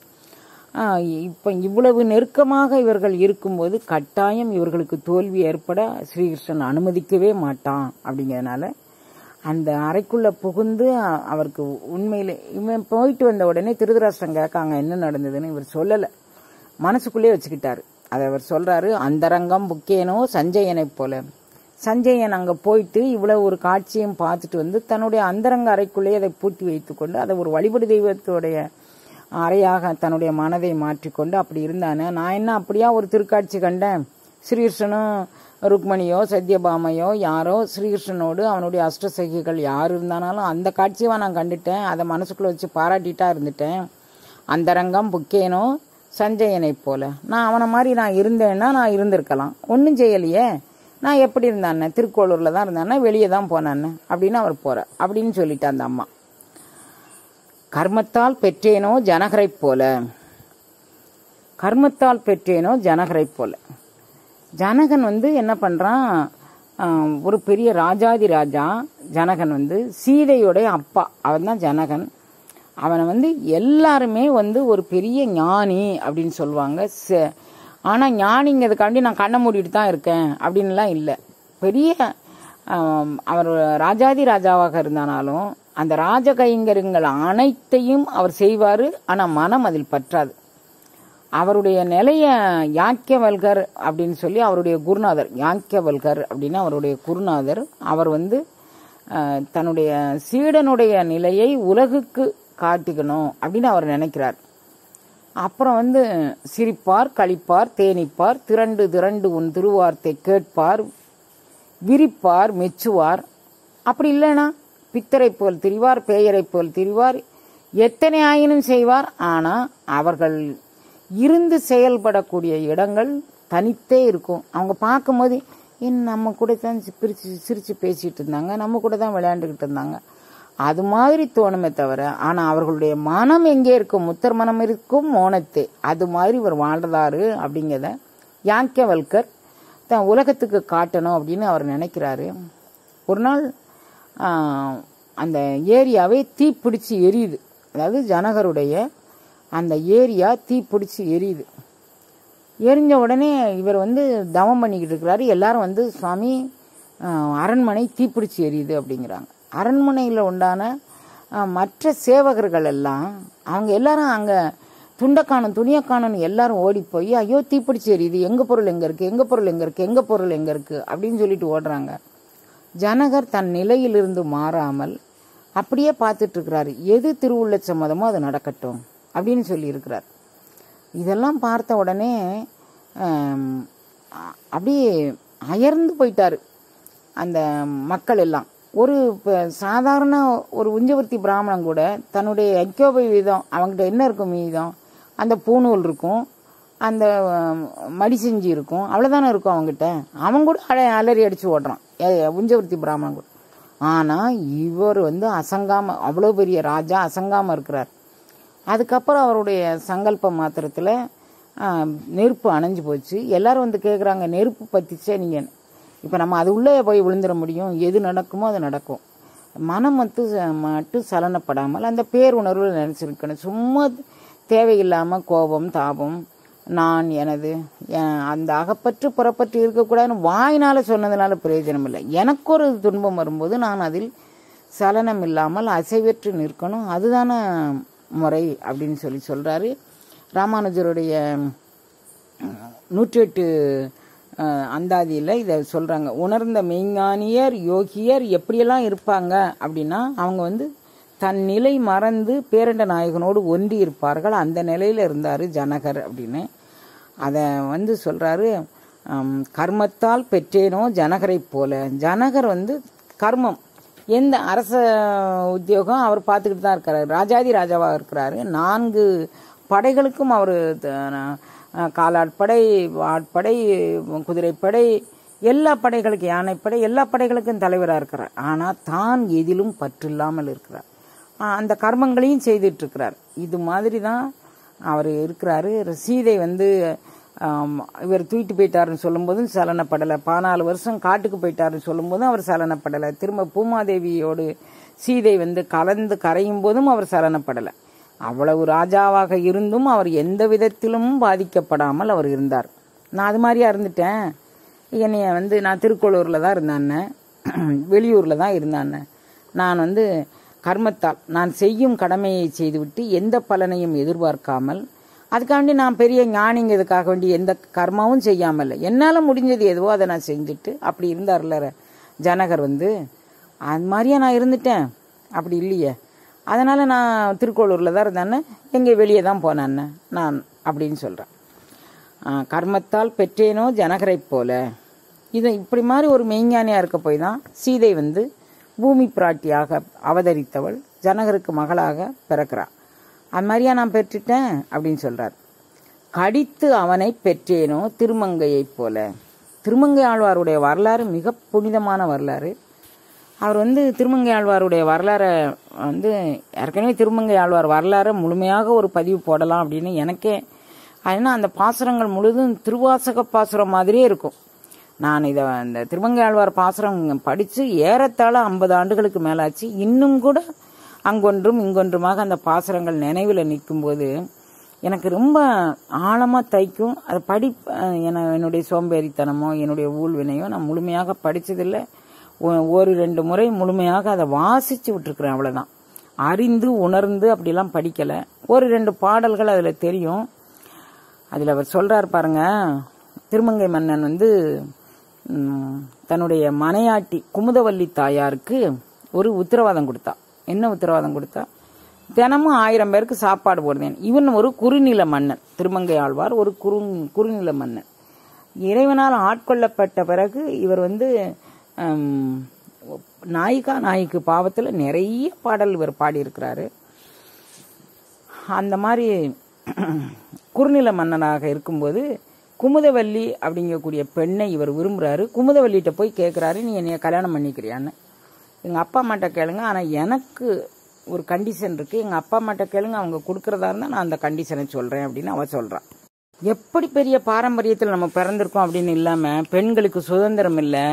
இப்போ இவ்வளவு நெருக்கமாக இவர்கள் இருக்கும்போது கட்டாயம் இவர்களுக்கு தோல்வி ஏற்பட ஸ்ரீகிருஷ்ணன் அனுமதிக்கவே மாட்டான் அப்படிங்கிறதுனால அந்த அறைக்குள்ள புகுந்து அவருக்கு உண்மையில இவன் போயிட்டு வந்த உடனே திருதராசன் கேட்காங்க என்ன நடந்ததுன்னு இவர் சொல்லலை மனசுக்குள்ளே வச்சுக்கிட்டாரு அதை அவர் சொல்றாரு அந்தரங்கம் புக்கேனோ சஞ்சயனை போல சஞ்சயன் அங்கே போயிட்டு இவ்வளவு ஒரு காட்சியும் பார்த்துட்டு வந்து தன்னுடைய அந்தரங்க அறைக்குள்ளேயே அதை பூட்டி வைத்துக்கொண்டு அதை ஒரு வழிபடு தெய்வத்துடைய அறையாக தன்னுடைய மனதை மாற்றிக்கொண்டு அப்படி இருந்தானே நான் என்ன அப்படியா ஒரு திருக்காட்சி கண்டேன் ஸ்ரீகிருஷ்ணனும் ருக்மணியோ சத்யபாமையோ யாரோ ஸ்ரீகிருஷ்ணனோடு அவனுடைய அஷ்டசகிகள் யார் இருந்தானாலும் அந்த காட்சியை நான் கண்டுட்டேன் அதை மனசுக்குள்ளே வச்சு பாராட்டிட்டா இருந்துட்டேன் அந்த ரங்கம் புக்கேனோ சஞ்சயனை போல நான் அவனை மாதிரி நான் இருந்தேன்னா நான் இருந்திருக்கலாம் ஒன்றும் செய்யலையே நான் எப்படி இருந்தானே திருக்கோளூரில் தான் இருந்தானே வெளியே தான் போனானே அப்படின்னு அவர் போகிறார் அப்படின்னு சொல்லிட்டேன் அந்த அம்மா கர்மத்தால் பெற்றேனோ ஜனகரைப் போல கர்மத்தால் பெற்றேனோ ஜனகரைப் போல ஜனகன் வந்து என்ன பண்ணுறான் ஒரு பெரிய ராஜாதி ராஜா ஜனகன் வந்து சீதையுடைய அப்பா அவன் தான் ஜனகன் அவனை வந்து எல்லாருமே வந்து ஒரு பெரிய ஞானி அப்படின்னு சொல்லுவாங்க ஆனால் ஞானிங்கிறதுக்காண்டி நான் கண்ணை மூடிட்டு தான் இருக்கேன் அப்படின்லாம் இல்லை பெரிய அவர் ராஜாதி ராஜாவாக இருந்தானாலும் அந்த ராஜ கைங்கருங்கள் அனைத்தையும் அவர் செய்வார் ஆனால் மனம் அதில் பற்றாது அவருடைய நிலைய யாக்கியவல்கர் அப்படின்னு சொல்லி அவருடைய குருநாதர் யாக்கியவல்கர் அப்படின்னு அவருடைய குருநாதர் அவர் வந்து தன்னுடைய சீடனுடைய நிலையை உலகுக்கு காட்டிக்கணும் அப்படின்னு அவர் நினைக்கிறார் அப்புறம் வந்து சிரிப்பார் கழிப்பார் தேனிப்பார் திரண்டு திரண்டு உன் திருவார்த்தை கேட்பார் விரிப்பார் மெச்சுவார் அப்படி இல்லைன்னா பித்தரை போல் திரிவார் பேயரைப் போல் திரிவார் எத்தனை ஆயினும் செய்வார் ஆனால் அவர்கள் இருந்து செயல்படக்கூடிய இடங்கள் தனித்தே இருக்கும் அவங்க பார்க்கும்போது இன்னும் நம்ம கூட தான் பிரித்து சிரித்து பேசிகிட்டு இருந்தாங்க நம்ம கூட தான் விளையாண்டுக்கிட்டு இருந்தாங்க அது மாதிரி தோணுமே தவிர ஆனால் அவர்களுடைய மனம் எங்கே இருக்கும் முத்தர் மனம் இருக்கும் மோனத்து அது மாதிரி இவர் வாழ்றதாரு அப்படிங்கிறத யாங்கவல்கர் தான் உலகத்துக்கு காட்டணும் அப்படின்னு அவர் நினைக்கிறாரு ஒரு நாள் அந்த ஏரியாவே தீப்பிடிச்சு எரியுது அதாவது ஜனகருடைய அந்த ஏரியா தீப்பிடிச்சு எரியுது எரிஞ்ச உடனே இவர் வந்து தவம் பண்ணிக்கிட்டு இருக்கிறாரு எல்லாரும் வந்து சுவாமி அரண்மனை தீப்பிடிச்சு எரியுது அப்படிங்கிறாங்க அரண்மனையில் உண்டான மற்ற சேவகர்கள் எல்லாம் அவங்க எல்லாரும் அங்கே துண்டக்கானம் துணியக்கானன் எல்லாரும் ஓடி போய் ஐயோ தீப்பிடிச்சு எரியுது எங்கள் பொருள் எங்கே இருக்குது எங்கள் பொருள் எங்கே இருக்குது எங்கள் பொருள் எங்கே இருக்குது அப்படின்னு சொல்லிட்டு ஓடுறாங்க ஜனகர் தன் நிலையிலிருந்து மாறாமல் அப்படியே இருக்கிறாரு எது திருவுள்ள சம்மதமோ அது நடக்கட்டும் அப்படின்னு சொல்லியிருக்கிறார் இதெல்லாம் பார்த்த உடனே அப்படியே அயர்ந்து போயிட்டார் அந்த மக்கள் எல்லாம் ஒரு இப்போ சாதாரண ஒரு உஞ்சவர்த்தி பிராமணன் கூட தன்னுடைய ஐக்கியோபை வீதம் அவங்ககிட்ட என்ன இருக்கும் மீதம் அந்த பூணூல் இருக்கும் அந்த மடி செஞ்சு இருக்கும் அவ்வளோதானே இருக்கும் அவங்ககிட்ட அவங்க கூட அலறி அடித்து ஓடுறான் உஞ்சவர்த்தி பிராமணன் கூட ஆனால் இவர் வந்து அசங்காமல் அவ்வளோ பெரிய ராஜா அசங்காமல் இருக்கிறார் அதுக்கப்புறம் அவருடைய சங்கல்ப மாத்திரத்தில் நெருப்பு அணைஞ்சு போச்சு எல்லோரும் வந்து கேட்குறாங்க நெருப்பு பற்றிச்சே நீங்கள் இப்போ நம்ம அது உள்ளே போய் விழுந்துட முடியும் எது நடக்குமோ அது நடக்கும் மனம் மட்டும் மட்டும் சலனப்படாமல் அந்த பேர் உணர்வில் நினச்சிருக்கணும் சும்மா தேவையில்லாமல் கோபம் தாபம் நான் எனது அந்த அகப்பற்று புறப்பற்று இருக்கக்கூடாதுன்னு வாயினால் சொன்னதுனால பிரயோஜனம் இல்லை எனக்கு ஒரு துன்பம் வரும்போது நான் அதில் சலனம் இல்லாமல் அசைவற்று நிற்கணும் அதுதான முறை அப்படின்னு சொல்லி சொல்கிறாரு ராமானுஜருடைய நூற்றி எட்டு அந்தாதியில் இதை சொல்கிறாங்க உணர்ந்த மெய்ஞானியர் யோகியர் எப்படியெல்லாம் இருப்பாங்க அப்படின்னா அவங்க வந்து தன் நிலை மறந்து பேரண்ட நாயகனோடு ஒன்றி இருப்பார்கள் அந்த நிலையில் இருந்தார் ஜனகர் அப்படின்னு அதை வந்து சொல்கிறாரு கர்மத்தால் பெற்றேனோ ஜனகரை போல ஜனகர் வந்து கர்மம் எந்த அரச உத்தியோகம் அவர் பார்த்துக்கிட்டு தான் இருக்கிறார் ராஜாதி ராஜாவாக இருக்கிறாரு நான்கு படைகளுக்கும் அவர் காலாட்படை ஆட்படை குதிரைப்படை எல்லா படைகளுக்கும் யானைப்படை எல்லா படைகளுக்கும் தலைவராக இருக்கிறார் ஆனால் தான் எதிலும் பற்றில்லாமல் இருக்கிறார் அந்த கர்மங்களையும் செய்துட்டு இருக்கிறார் இது மாதிரி தான் அவர் இருக்கிறாரு சீதை வந்து இவர் தூக்கிட்டு போயிட்டாருன்னு சொல்லும்போதும் சலனப்படலை பதினாலு வருஷம் காட்டுக்கு போயிட்டார்னு சொல்லும்போதும் அவர் சலனப்படலை திரும்ப பூமாதேவியோடு சீதை வந்து கலந்து கரையும் போதும் அவர் சலனப்படலை அவ்வளவு ராஜாவாக இருந்தும் அவர் எந்த விதத்திலும் பாதிக்கப்படாமல் அவர் இருந்தார் நான் அது மாதிரியா இருந்துட்டேன் என்னைய வந்து நான் திருக்கோளூரில் தான் இருந்தேன் [CLEARS THROAT] வெளியூரில் தான் இருந்தேன் நான் வந்து கர்மத்தால் நான் செய்யும் கடமையை செய்துவிட்டு எந்த பலனையும் எதிர்பார்க்காமல் அதுக்காண்டி நான் பெரிய ஞானிங்கிறதுக்காக வேண்டி எந்த கர்மாவும் செய்யாமல் என்னால் முடிஞ்சது எதுவோ அதை நான் செஞ்சுட்டு அப்படி இருந்தார்ல ஜனகர் வந்து அது மாதிரியே நான் இருந்துட்டேன் அப்படி இல்லையே அதனால் நான் திருக்கோளூரில் தான் இருந்தேன்னு எங்கே வெளியே தான் போனேன்னு நான் அப்படின்னு சொல்கிறேன் கர்மத்தால் பெற்றேனோ ஜனகரை போல இது இப்படி மாதிரி ஒரு மெய்ஞானியாக இருக்க போய் தான் சீதை வந்து பூமி பிராட்டியாக அவதரித்தவள் ஜனகருக்கு மகளாக பிறக்கிறாள் அது மாதிரியா நான் பெற்றுட்டேன் அப்படின்னு சொல்கிறார் கடித்து அவனை பெற்றேனோ திருமங்கையைப் போல திருமங்கை ஆழ்வாருடைய வரலாறு மிக புனிதமான வரலாறு அவர் வந்து திருமங்கை ஆழ்வாருடைய வரலாறை வந்து ஏற்கனவே திருமங்கை ஆழ்வார் வரலாறை முழுமையாக ஒரு பதிவு போடலாம் அப்படின்னு எனக்கே ஏன்னா அந்த பாசுரங்கள் முழுதும் திருவாசக பாசுரம் மாதிரியே இருக்கும் நான் இதை இந்த திருமங்கையாழ்வார் பாசுரம் படித்து ஏறத்தாழ ஐம்பது ஆண்டுகளுக்கு மேலாச்சு இன்னும் கூட அங்கொன்றும் இங்கொன்றுமாக அந்த பாசுரங்கள் நினைவில் நிற்கும்போது எனக்கு ரொம்ப ஆழமாக தைக்கும் அதை படி என்னுடைய சோம்பேறித்தனமோ என்னுடைய ஊழ்வினையோ நான் முழுமையாக படித்ததில்லை ஒரு ரெண்டு முறை முழுமையாக அதை வாசித்து விட்டுருக்குறேன் அவ்வளோதான் அறிந்து உணர்ந்து அப்படிலாம் படிக்கலை ஒரு ரெண்டு பாடல்கள் அதில் தெரியும் அதில் அவர் சொல்கிறார் பாருங்க திருமங்கை மன்னன் வந்து தன்னுடைய மனையாட்டி குமுதவல்லி தாயாருக்கு ஒரு உத்தரவாதம் கொடுத்தா என்ன உத்தரவாதம் கொடுத்தா தினமும் ஆயிரம் பேருக்கு சாப்பாடு போடுதேன் இவன் ஒரு குறுநில மன்னன் திருமங்கை ஆழ்வார் ஒரு குறு குறுநில மன்னன் இறைவனால் ஆட்கொள்ளப்பட்ட பிறகு இவர் வந்து நாயிக்கா நாய்க்கு பாவத்தில் நிறைய பாடல் இவர் பாடியிருக்கிறாரு அந்த மாதிரி குறுநில மன்னனாக இருக்கும்போது குமுதவல்லி அப்படிங்கக்கூடிய பெண்ணை இவர் விரும்புகிறாரு குமுதவல்லிகிட்ட போய் கேட்குறாரு நீ என்னைய கல்யாணம் பண்ணிக்கிறியான்னு எங்கள் அப்பா அம்மாட்ட கேளுங்க ஆனால் எனக்கு ஒரு கண்டிஷன் இருக்குது எங்கள் அப்பா அம்மாட்ட கேளுங்க அவங்க கொடுக்குறதா இருந்தால் நான் அந்த கண்டிஷனை சொல்கிறேன் அப்படின்னு அவன் சொல்கிறான் எப்படி பெரிய பாரம்பரியத்தில் நம்ம பிறந்திருக்கோம் அப்படின்னு இல்லாமல் பெண்களுக்கு சுதந்திரம் இல்லை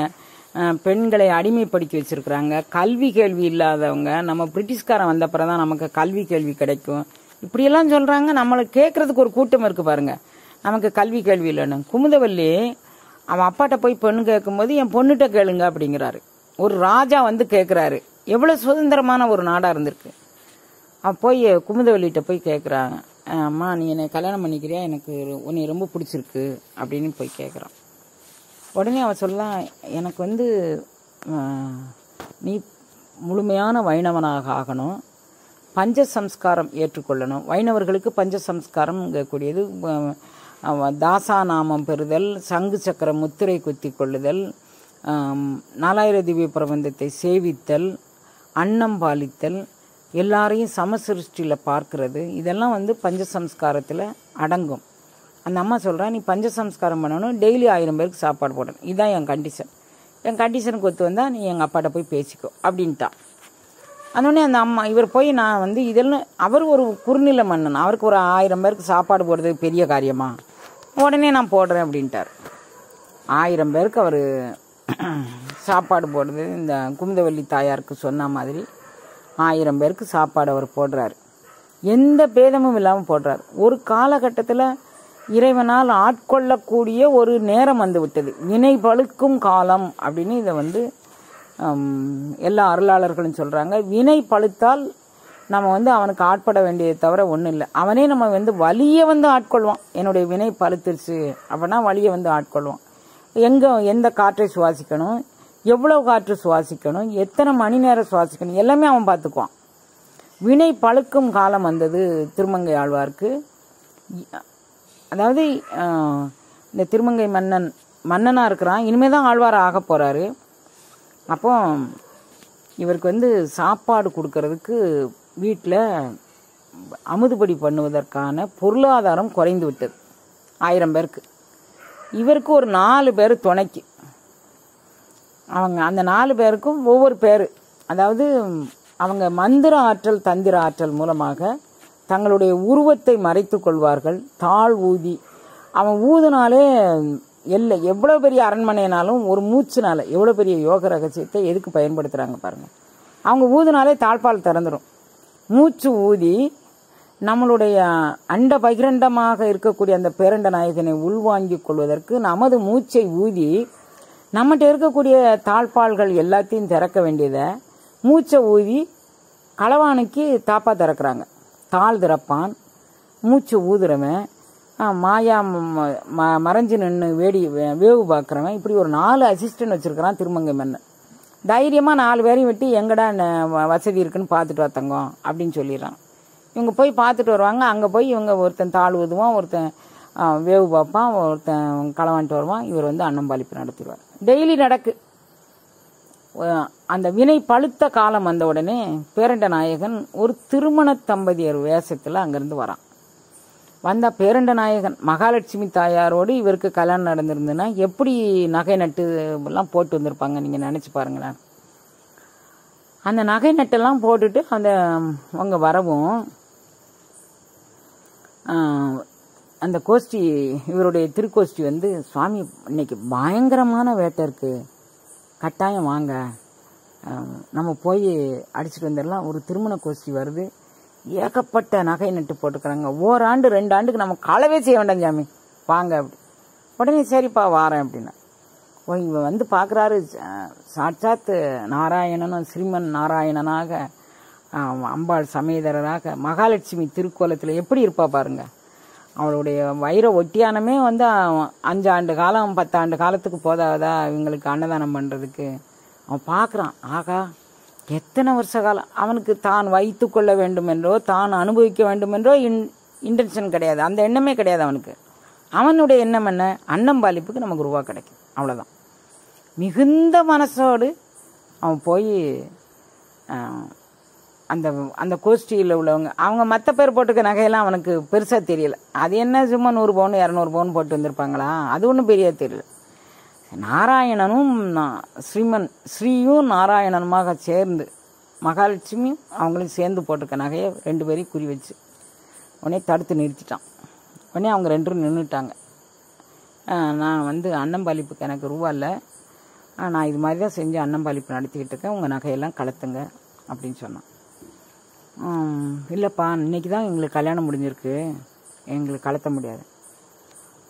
பெண்களை அடிமைப்படுத்தி வச்சுருக்குறாங்க கல்வி கேள்வி இல்லாதவங்க நம்ம பிரிட்டிஷ்காரன் வந்தப்பறம் தான் நமக்கு கல்வி கேள்வி கிடைக்கும் இப்படியெல்லாம் சொல்கிறாங்க நம்மளை கேட்குறதுக்கு ஒரு கூட்டம் இருக்குது பாருங்கள் நமக்கு கல்வி கேள்வி இல்லைன்னு குமுதவல்லி அவன் அப்பாட்ட போய் பொண்ணு கேட்கும்போது என் பொண்ணுகிட்ட கேளுங்க அப்படிங்கிறாரு ஒரு ராஜா வந்து கேட்குறாரு எவ்வளோ சுதந்திரமான ஒரு நாடாக இருந்திருக்கு போய் குமுதவல்லிகிட்ட போய் கேட்குறாங்க அம்மா நீ என்னை கல்யாணம் பண்ணிக்கிறியா எனக்கு உன்னை ரொம்ப பிடிச்சிருக்கு அப்படின்னு போய் கேட்குறான் உடனே அவன் சொல்லலாம் எனக்கு வந்து நீ முழுமையான வைணவனாக ஆகணும் பஞ்ச சம்ஸ்காரம் ஏற்றுக்கொள்ளணும் வைணவர்களுக்கு பஞ்ச சம்ஸ்காரம் கூடியது தாசா நாமம் பெறுதல் சங்கு சக்கர முத்திரை குத்தி கொள்ளுதல் நாலாயிர திவ்ய பிரபந்தத்தை சேவித்தல் அன்னம் பாலித்தல் எல்லாரையும் சமசிருஷ்டியில் பார்க்கறது இதெல்லாம் வந்து பஞ்சசம்ஸ்காரத்தில் அடங்கும் அந்த அம்மா சொல்கிறா நீ பஞ்சசம்ஸ்காரம் பண்ணணும் டெய்லி ஆயிரம் பேருக்கு சாப்பாடு போடணும் இதுதான் என் கண்டிஷன் என் கண்டிஷனுக்கு ஒத்து வந்தால் நீ எங்கள் அப்பாட்ட போய் பேசிக்கோ அப்படின்ட்டான் அதோடனே அந்த அம்மா இவர் போய் நான் வந்து இதெல்லாம் அவர் ஒரு குறுநில மன்னன் அவருக்கு ஒரு ஆயிரம் பேருக்கு சாப்பாடு போடுறது பெரிய காரியமாக உடனே நான் போடுறேன் அப்படின்ட்டார் ஆயிரம் பேருக்கு அவர் சாப்பாடு போடுறது இந்த குமுதவல்லி தாயாருக்கு சொன்ன மாதிரி ஆயிரம் பேருக்கு சாப்பாடு அவர் போடுறார் எந்த பேதமும் இல்லாமல் போடுறார் ஒரு காலகட்டத்தில் இறைவனால் ஆட்கொள்ளக்கூடிய ஒரு நேரம் வந்து விட்டது வினை பழுக்கும் காலம் அப்படின்னு இதை வந்து எல்லா அருளாளர்களும் சொல்கிறாங்க வினை பழுத்தால் நம்ம வந்து அவனுக்கு ஆட்பட வேண்டியது தவிர ஒன்றும் இல்லை அவனே நம்ம வந்து வலியை வந்து ஆட்கொள்வான் என்னுடைய வினை பழுத்துருச்சு அப்படின்னா வலியை வந்து ஆட்கொள்வான் எங்கே எந்த காற்றை சுவாசிக்கணும் எவ்வளோ காற்று சுவாசிக்கணும் எத்தனை மணி நேரம் சுவாசிக்கணும் எல்லாமே அவன் பார்த்துக்குவான் வினை பழுக்கும் காலம் வந்தது திருமங்கை ஆழ்வார்க்கு அதாவது இந்த திருமங்கை மன்னன் மன்னனாக இருக்கிறான் இனிமேல் தான் ஆழ்வார் ஆக போகிறாரு அப்போ இவருக்கு வந்து சாப்பாடு கொடுக்கறதுக்கு வீட்டில் அமுதுபடி பண்ணுவதற்கான பொருளாதாரம் குறைந்து விட்டது ஆயிரம் பேருக்கு இவருக்கு ஒரு நாலு பேர் துணைக்கு அவங்க அந்த நாலு பேருக்கும் ஒவ்வொரு பேர் அதாவது அவங்க மந்திர ஆற்றல் தந்திர ஆற்றல் மூலமாக தங்களுடைய உருவத்தை மறைத்து கொள்வார்கள் தாழ் ஊதி அவன் ஊதுனாலே இல்லை எவ்வளோ பெரிய அரண்மனைனாலும் ஒரு மூச்சுனால எவ்வளோ பெரிய யோக ரகசியத்தை எதுக்கு பயன்படுத்துகிறாங்க பாருங்கள் அவங்க ஊதுனாலே தாழ்பால் திறந்துடும் மூச்சு ஊதி நம்மளுடைய அண்ட பகிரண்டமாக இருக்கக்கூடிய அந்த பேரண்ட நாயகனை உள்வாங்கிக் கொள்வதற்கு நமது மூச்சை ஊதி நம்மகிட்ட இருக்கக்கூடிய தாழ்பால்கள் எல்லாத்தையும் திறக்க வேண்டியதை மூச்சை ஊதி களவானுக்கு தாப்பாக திறக்கிறாங்க தாழ் திறப்பான் மூச்சு ஊதுறவன் மாயா மறைஞ்சு நின்று வேடி வேவு பார்க்குறவன் இப்படி ஒரு நாலு அசிஸ்டன்ட் வச்சுருக்கிறான் திருமங்கை மன்னன் தைரியமாக நாலு பேரையும் விட்டு எங்கடா வசதி இருக்குன்னு பார்த்துட்டு வரத்தங்க அப்படின்னு சொல்லிடுறான் இவங்க போய் பார்த்துட்டு வருவாங்க அங்கே போய் இவங்க ஒருத்தன் தாழ் ஒருத்தன் வேவு பார்ப்பான் ஒருத்தன் களவான்ட்டு வருவான் இவர் வந்து அன்னம்பாலிப்பு நடத்திடுவார் டெய்லி நடக்கு அந்த வினை பழுத்த காலம் வந்த உடனே பேரண்ட நாயகன் ஒரு திருமண தம்பதியர் வேஷத்தில் அங்கேருந்து வரான் வந்த பேருண்ட நாயகன் மகாலட்சுமி தாயாரோடு இவருக்கு கல்யாணம் நடந்திருந்ததுன்னா எப்படி நகை நட்டு எல்லாம் போட்டு வந்திருப்பாங்க நீங்கள் நினச்சி பாருங்களேன் அந்த நகை நட்டெல்லாம் போட்டுட்டு அந்த அவங்க வரவும் அந்த கோஷ்டி இவருடைய திருக்கோஷ்டி வந்து சுவாமி இன்னைக்கு பயங்கரமான வேட்டை இருக்குது கட்டாயம் வாங்க நம்ம போய் அடிச்சுட்டு வந்துடலாம் ஒரு திருமண கோஷ்டி வருது ஏகப்பட்ட நகை நட்டு போட்டுக்கிறாங்க ஓராண்டு ரெண்டு ஆண்டுக்கு நம்ம காலவே செய்ய வேண்டாம் சாமி வாங்க அப்படி உடனே சரிப்பா வாரேன் அப்படின்னா ஓ இவன் வந்து பார்க்குறாரு சாட்சாத்து நாராயணனும் ஸ்ரீமன் நாராயணனாக அம்பாள் சமயதரராக மகாலட்சுமி திருக்கோலத்தில் எப்படி இருப்பா பாருங்க அவளுடைய வைர ஒட்டியானமே வந்து அஞ்சு ஆண்டு காலம் பத்தாண்டு காலத்துக்கு போதாதா இவங்களுக்கு அன்னதானம் பண்ணுறதுக்கு அவன் பார்க்குறான் ஆகா எத்தனை வருஷ காலம் அவனுக்கு தான் வைத்து கொள்ள வேண்டும் என்றோ தான் அனுபவிக்க வேண்டும் என்றோ இன் இன்டென்ஷன் கிடையாது அந்த எண்ணமே கிடையாது அவனுக்கு அவனுடைய எண்ணம் என்ன அன்னம் பாலிப்புக்கு நமக்கு ரூபா கிடைக்கும் அவ்வளோதான் மிகுந்த மனசோடு அவன் போய் அந்த அந்த கோஷ்டியில் உள்ளவங்க அவங்க மற்ற பேர் போட்டுக்க நகையெல்லாம் அவனுக்கு பெருசாக தெரியல அது என்ன சும்மா நூறு பவுன் இரநூறு பவுன் போட்டு வந்திருப்பாங்களா அது ஒன்றும் பெரிய தெரியல நாராயணனும் ஸ்ரீமன் ஸ்ரீயும் நாராயணனுமாக சேர்ந்து மகாலட்சுமியும் அவங்களும் சேர்ந்து போட்டிருக்க நகையை ரெண்டு பேரையும் குறி வச்சு உடனே தடுத்து நிறுத்திட்டான் உடனே அவங்க ரெண்டும் நின்றுட்டாங்க நான் வந்து அன்னம்பாலிப்புக்கு எனக்கு ரூபா இல்லை நான் இது மாதிரி தான் செஞ்சு அன்னம்பாலிப்பு நடத்திக்கிட்டு இருக்கேன் உங்கள் நகையெல்லாம் கலத்துங்க அப்படின்னு சொன்னான் இல்லைப்பா இன்றைக்கி தான் எங்களுக்கு கல்யாணம் முடிஞ்சிருக்கு எங்களுக்கு கலத்த முடியாது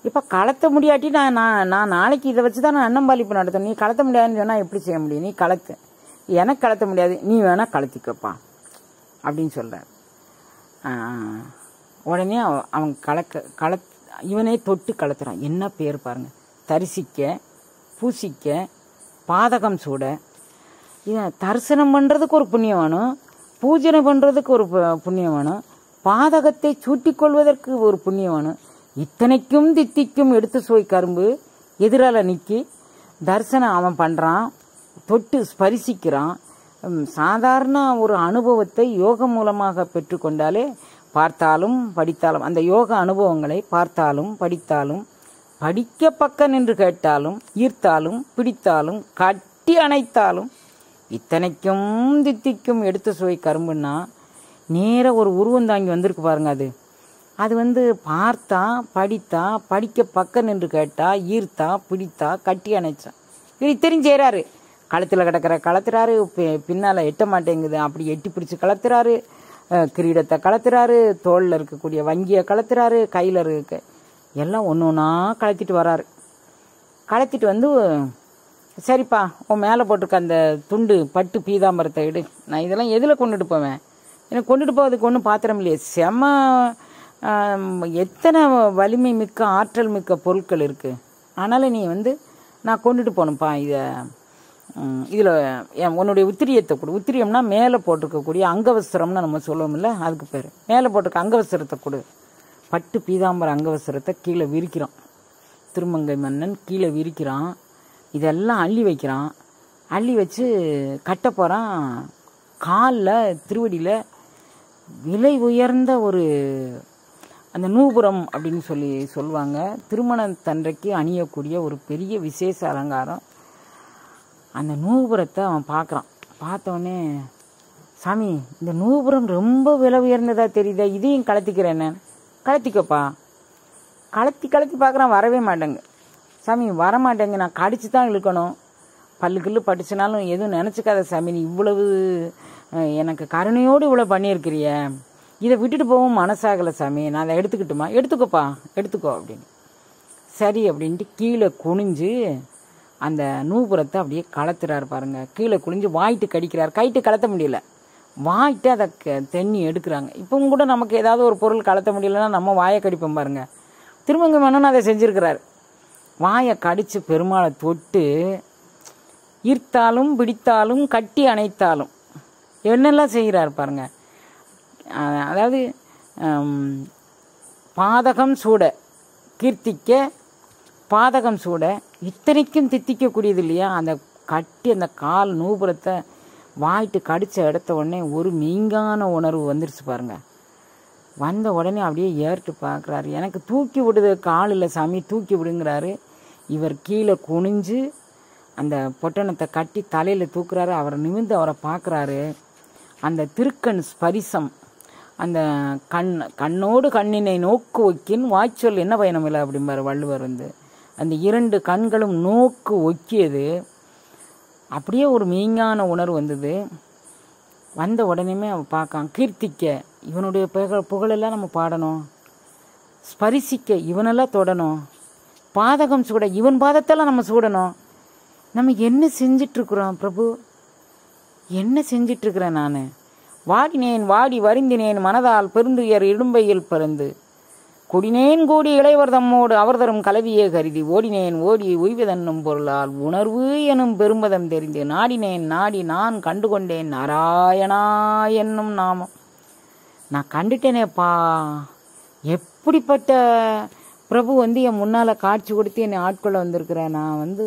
இப்போ கலத்த முடியாட்டி நான் நான் நான் நாளைக்கு இதை வச்சு தான் நான் அன்னம்பாலிப்பு நடத்தணும் நீ கலத்த முடியாதுன்னு சொன்னால் எப்படி செய்ய முடியும் நீ கலத்து எனக்கு கலத்த முடியாது நீ வேணால் கலத்திக்கப்பா அப்படின்னு சொல்றாரு உடனே அவன் கலக்க கலத் இவனே தொட்டு கலத்துறான் என்ன பேர் பாருங்க தரிசிக்க பூசிக்க பாதகம் சூட இதை தரிசனம் பண்ணுறதுக்கு ஒரு புண்ணியம் வேணும் பூஜனை பண்ணுறதுக்கு ஒரு புண்ணியம் வேணும் பாதகத்தை சூட்டிக்கொள்வதற்கு ஒரு புண்ணியம் வேணும் இத்தனைக்கும் தித்திக்கும் எடுத்து சுவை கரும்பு எதிரால நிற்கி தரிசனம் அவன் பண்ணுறான் தொட்டு ஸ்பரிசிக்கிறான் சாதாரண ஒரு அனுபவத்தை யோகம் மூலமாக பெற்றுக்கொண்டாலே பார்த்தாலும் படித்தாலும் அந்த யோக அனுபவங்களை பார்த்தாலும் படித்தாலும் படிக்க பக்கம் நின்று கேட்டாலும் ஈர்த்தாலும் பிடித்தாலும் கட்டி அணைத்தாலும் இத்தனைக்கும் தித்திக்கும் எடுத்து சுவை கரும்புன்னா நேர ஒரு உருவம் தாங்கி வந்திருக்கு பாருங்க அது அது வந்து பார்த்தா படித்தா படிக்க பக்கம் நின்று கேட்டா ஈர்த்தா பிடித்தா கட்டி அணைச்சான் இவர் தெரிஞ்சேறாரு களத்தில் கிடக்கிற கலத்துறாரு பின்னால் எட்ட மாட்டேங்குது அப்படி எட்டி பிடிச்சி கலத்துறாரு கிரீடத்தை கலத்துறாரு தோளில் இருக்கக்கூடிய வங்கியை கலத்துறாரு கையில் இருக்க எல்லாம் ஒன்று ஒன்றா கலத்திட்டு வராரு கலத்திட்டு வந்து சரிப்பா உன் மேலே போட்டிருக்க அந்த துண்டு பட்டு பீதாம்பரத்தை எடு நான் இதெல்லாம் எதில் கொண்டுட்டு போவேன் எனக்கு கொண்டுட்டு போவதுக்கு ஒன்றும் பாத்திரம் இல்லையே செம்ம எத்தனை வலிமை மிக்க ஆற்றல் மிக்க பொருட்கள் இருக்குது அதனால் நீ வந்து நான் கொண்டுட்டு போகணும்ப்பா இதை இதில் உன்னுடைய உத்திரியத்தை கொடு உத்திரியம்னா மேலே போட்டிருக்கக்கூடிய அங்கவஸ்திரம்னு நம்ம இல்லை அதுக்கு பேர் மேலே போட்டிருக்க அங்கவஸ்திரத்தை கொடு பட்டு பீதாம்பர அங்கவஸ்திரத்தை கீழே விரிக்கிறான் திருமங்கை மன்னன் கீழே விரிக்கிறான் இதெல்லாம் அள்ளி வைக்கிறான் அள்ளி வச்சு கட்ட போகிறான் காலில் திருவடியில் விலை உயர்ந்த ஒரு அந்த நூபுரம் அப்படின்னு சொல்லி சொல்லுவாங்க திருமண தன்றைக்கு அணியக்கூடிய ஒரு பெரிய விசேஷ அலங்காரம் அந்த நூபுரத்தை அவன் பார்க்குறான் பார்த்தோன்னே சாமி இந்த நூபுரம் ரொம்ப விலை உயர்ந்ததாக தெரியுதா இதையும் கலத்திக்கிறேன் கலத்திக்கப்பா கலத்தி கலத்தி பார்க்குறான் வரவே மாட்டேங்க சாமி வரமாட்டேங்க நான் கடிச்சு தான் இழுக்கணும் பல்லு கில்லு படிச்சுனாலும் எதுவும் நினச்சிக்காத சாமி நீ இவ்வளவு எனக்கு கருணையோடு இவ்வளோ பண்ணியிருக்கிறியே இதை விட்டுட்டு போகவும் மனசாகலை சாமி நான் அதை எடுத்துக்கிட்டுமா எடுத்துக்கோப்பா எடுத்துக்கோ அப்படின்னு சரி அப்படின்ட்டு கீழே குனிஞ்சு அந்த நூபுரத்தை அப்படியே கலத்துறாரு பாருங்க கீழே குனிஞ்சு வாயிட்டு கடிக்கிறார் கைட்டு கலத்த முடியல வாயிட்டு அதை க தண்ணி எடுக்கிறாங்க இப்பவும் கூட நமக்கு ஏதாவது ஒரு பொருள் கலத்த முடியலன்னா நம்ம வாயை கடிப்போம் பாருங்க திருமங்க மன்னன் அதை செஞ்சுருக்கிறார் வாயை கடித்து பெருமாளை தொட்டு ஈர்த்தாலும் பிடித்தாலும் கட்டி அணைத்தாலும் என்னெல்லாம் செய்கிறார் பாருங்கள் அதாவது பாதகம் சூட கீர்த்திக்க பாதகம் சூட இத்தனைக்கும் தித்திக்கக்கூடியது இல்லையா அந்த கட்டி அந்த கால் நூபுரத்தை வாயிட்டு கடித்த இடத்த உடனே ஒரு மீங்கான உணர்வு வந்துருச்சு பாருங்கள் வந்த உடனே அப்படியே ஏறிட்டு பார்க்குறாரு எனக்கு தூக்கி விடுது காலில் சாமி தூக்கி விடுங்கிறாரு இவர் கீழே குனிஞ்சு அந்த பொட்டணத்தை கட்டி தலையில் தூக்குறாரு அவரை நிமிந்து அவரை பார்க்குறாரு அந்த திருக்கண் ஸ்பரிசம் அந்த கண் கண்ணோடு கண்ணினை நோக்கு ஒக்கின் வாய்ச்சொல் என்ன பயணம் இல்லை அப்படிம்பார் வள்ளுவர் வந்து அந்த இரண்டு கண்களும் நோக்கு ஒக்கியது அப்படியே ஒரு மெய்ஞான உணர்வு வந்தது வந்த உடனேமே அவன் பார்க்கான் கீர்த்திக்க இவனுடைய புகழ புகழெல்லாம் நம்ம பாடணும் ஸ்பரிசிக்க இவனெல்லாம் தொடணும் பாதகம் சூட இவன் பாதத்தெல்லாம் நம்ம சூடணும் நம்ம என்ன செஞ்சிட்ருக்குறோம் பிரபு என்ன செஞ்சிட்ருக்குறேன் நான் வாடினேன் வாடி வருந்தினேன் மனதால் பெருந்துயர் இடும்பையில் பிறந்து குடினேன் கூடி இளைவர்தம்மோடு அவர்தரும் கலவியே கருதி ஓடினேன் ஓடி உய்வதென்னும் பொருளால் உணர்வு எனும் பெரும்பதம் தெரிந்து நாடினேன் நாடி நான் கண்டுகொண்டேன் நாராயணா என்னும் நாமம் நான் கண்டுட்டேனேப்பா எப்படிப்பட்ட பிரபு வந்து என் முன்னால் காட்சி கொடுத்து என்னை ஆட்கொள்ள வந்திருக்கிறேன் நான் வந்து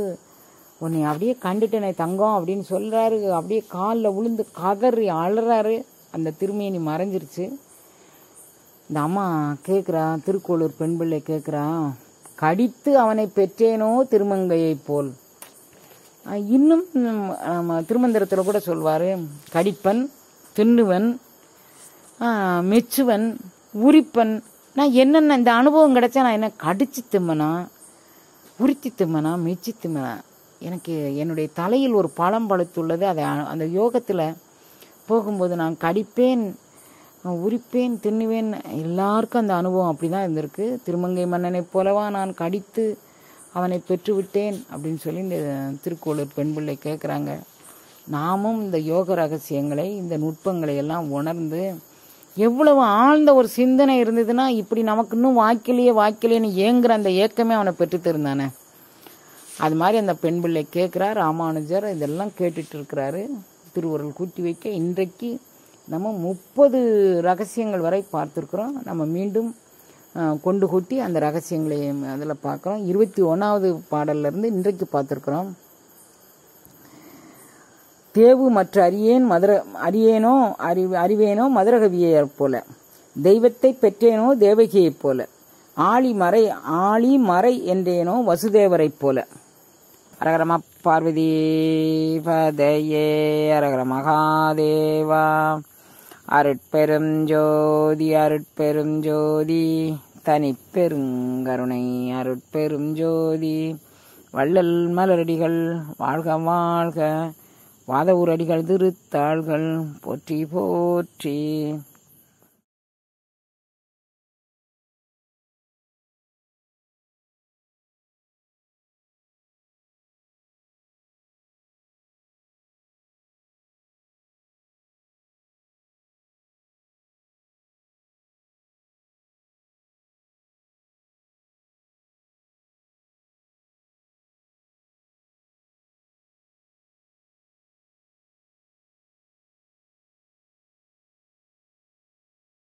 உன்னை அப்படியே கண்டுட்டேனே தங்கம் அப்படின்னு சொல்கிறாரு அப்படியே காலில் விழுந்து கதறி அழுறாரு அந்த திருமேனி மறைஞ்சிருச்சு இந்த அம்மா கேட்குறா திருக்கோளூர் பெண் பிள்ளை கேட்குறா கடித்து அவனை பெற்றேனோ திருமங்கையை போல் இன்னும் திருமந்திரத்தில் கூட சொல்வார் கடிப்பன் தின்னுவன் மெச்சுவன் உரிப்பன் நான் என்னென்ன இந்த அனுபவம் கிடைச்சா நான் என்ன கடிச்சு திம்மனா உரித்து திம்மனா மெச்சி திம்மனா எனக்கு என்னுடைய தலையில் ஒரு பழம் பழுத்துள்ளது அதை அந்த யோகத்தில் போகும்போது நான் கடிப்பேன் உரிப்பேன் தின்னுவேன் எல்லாருக்கும் அந்த அனுபவம் அப்படி தான் இருந்திருக்கு திருமங்கை மன்னனை போலவா நான் கடித்து அவனை பெற்றுவிட்டேன் அப்படின்னு சொல்லி இந்த திருக்கோளூர் பெண் பிள்ளை கேட்குறாங்க நாமும் இந்த யோக ரகசியங்களை இந்த நுட்பங்களை எல்லாம் உணர்ந்து எவ்வளவு ஆழ்ந்த ஒரு சிந்தனை இருந்ததுன்னா இப்படி நமக்கு இன்னும் வாக்கிலேயே வாக்கிலேன்னு ஏங்குற அந்த ஏக்கமே அவனை பெற்றுத்திருந்தானே அது மாதிரி அந்த பெண் பிள்ளை கேட்குறார் ராமானுஜர் இதெல்லாம் கேட்டுட்டு இருக்கிறாரு திருவுருள் கூட்டி வைக்க இன்றைக்கு நம்ம முப்பது ரகசியங்கள் வரை பார்த்துருக்குறோம் நம்ம மீண்டும் கொண்டு கூட்டி அந்த ரகசியங்களை அதில் பார்க்குறோம் இருபத்தி ஒன்றாவது பாடல்லேருந்து இன்றைக்கு பார்த்துருக்குறோம் தேவு மற்ற அரியேன் மதுர அரியேனோ அறி அறிவேனோ மதுரகவியர் போல தெய்வத்தை பெற்றேனோ தேவகியைப் போல ஆளி மறை ஆளி மறை என்றேனோ வசுதேவரைப் போல அரகரம பார்வதீபதையே அரகர மகாதேவா அருட்பெரும் ஜோதி அருட்பெரும் ஜோதி தனிப்பெருங்கருணை அருட்பெரும் ஜோதி வள்ளல் மலரடிகள் வாழ்க வாழ்க வாத ஊரடிகள் திருத்தாள்கள் போற்றி போற்றி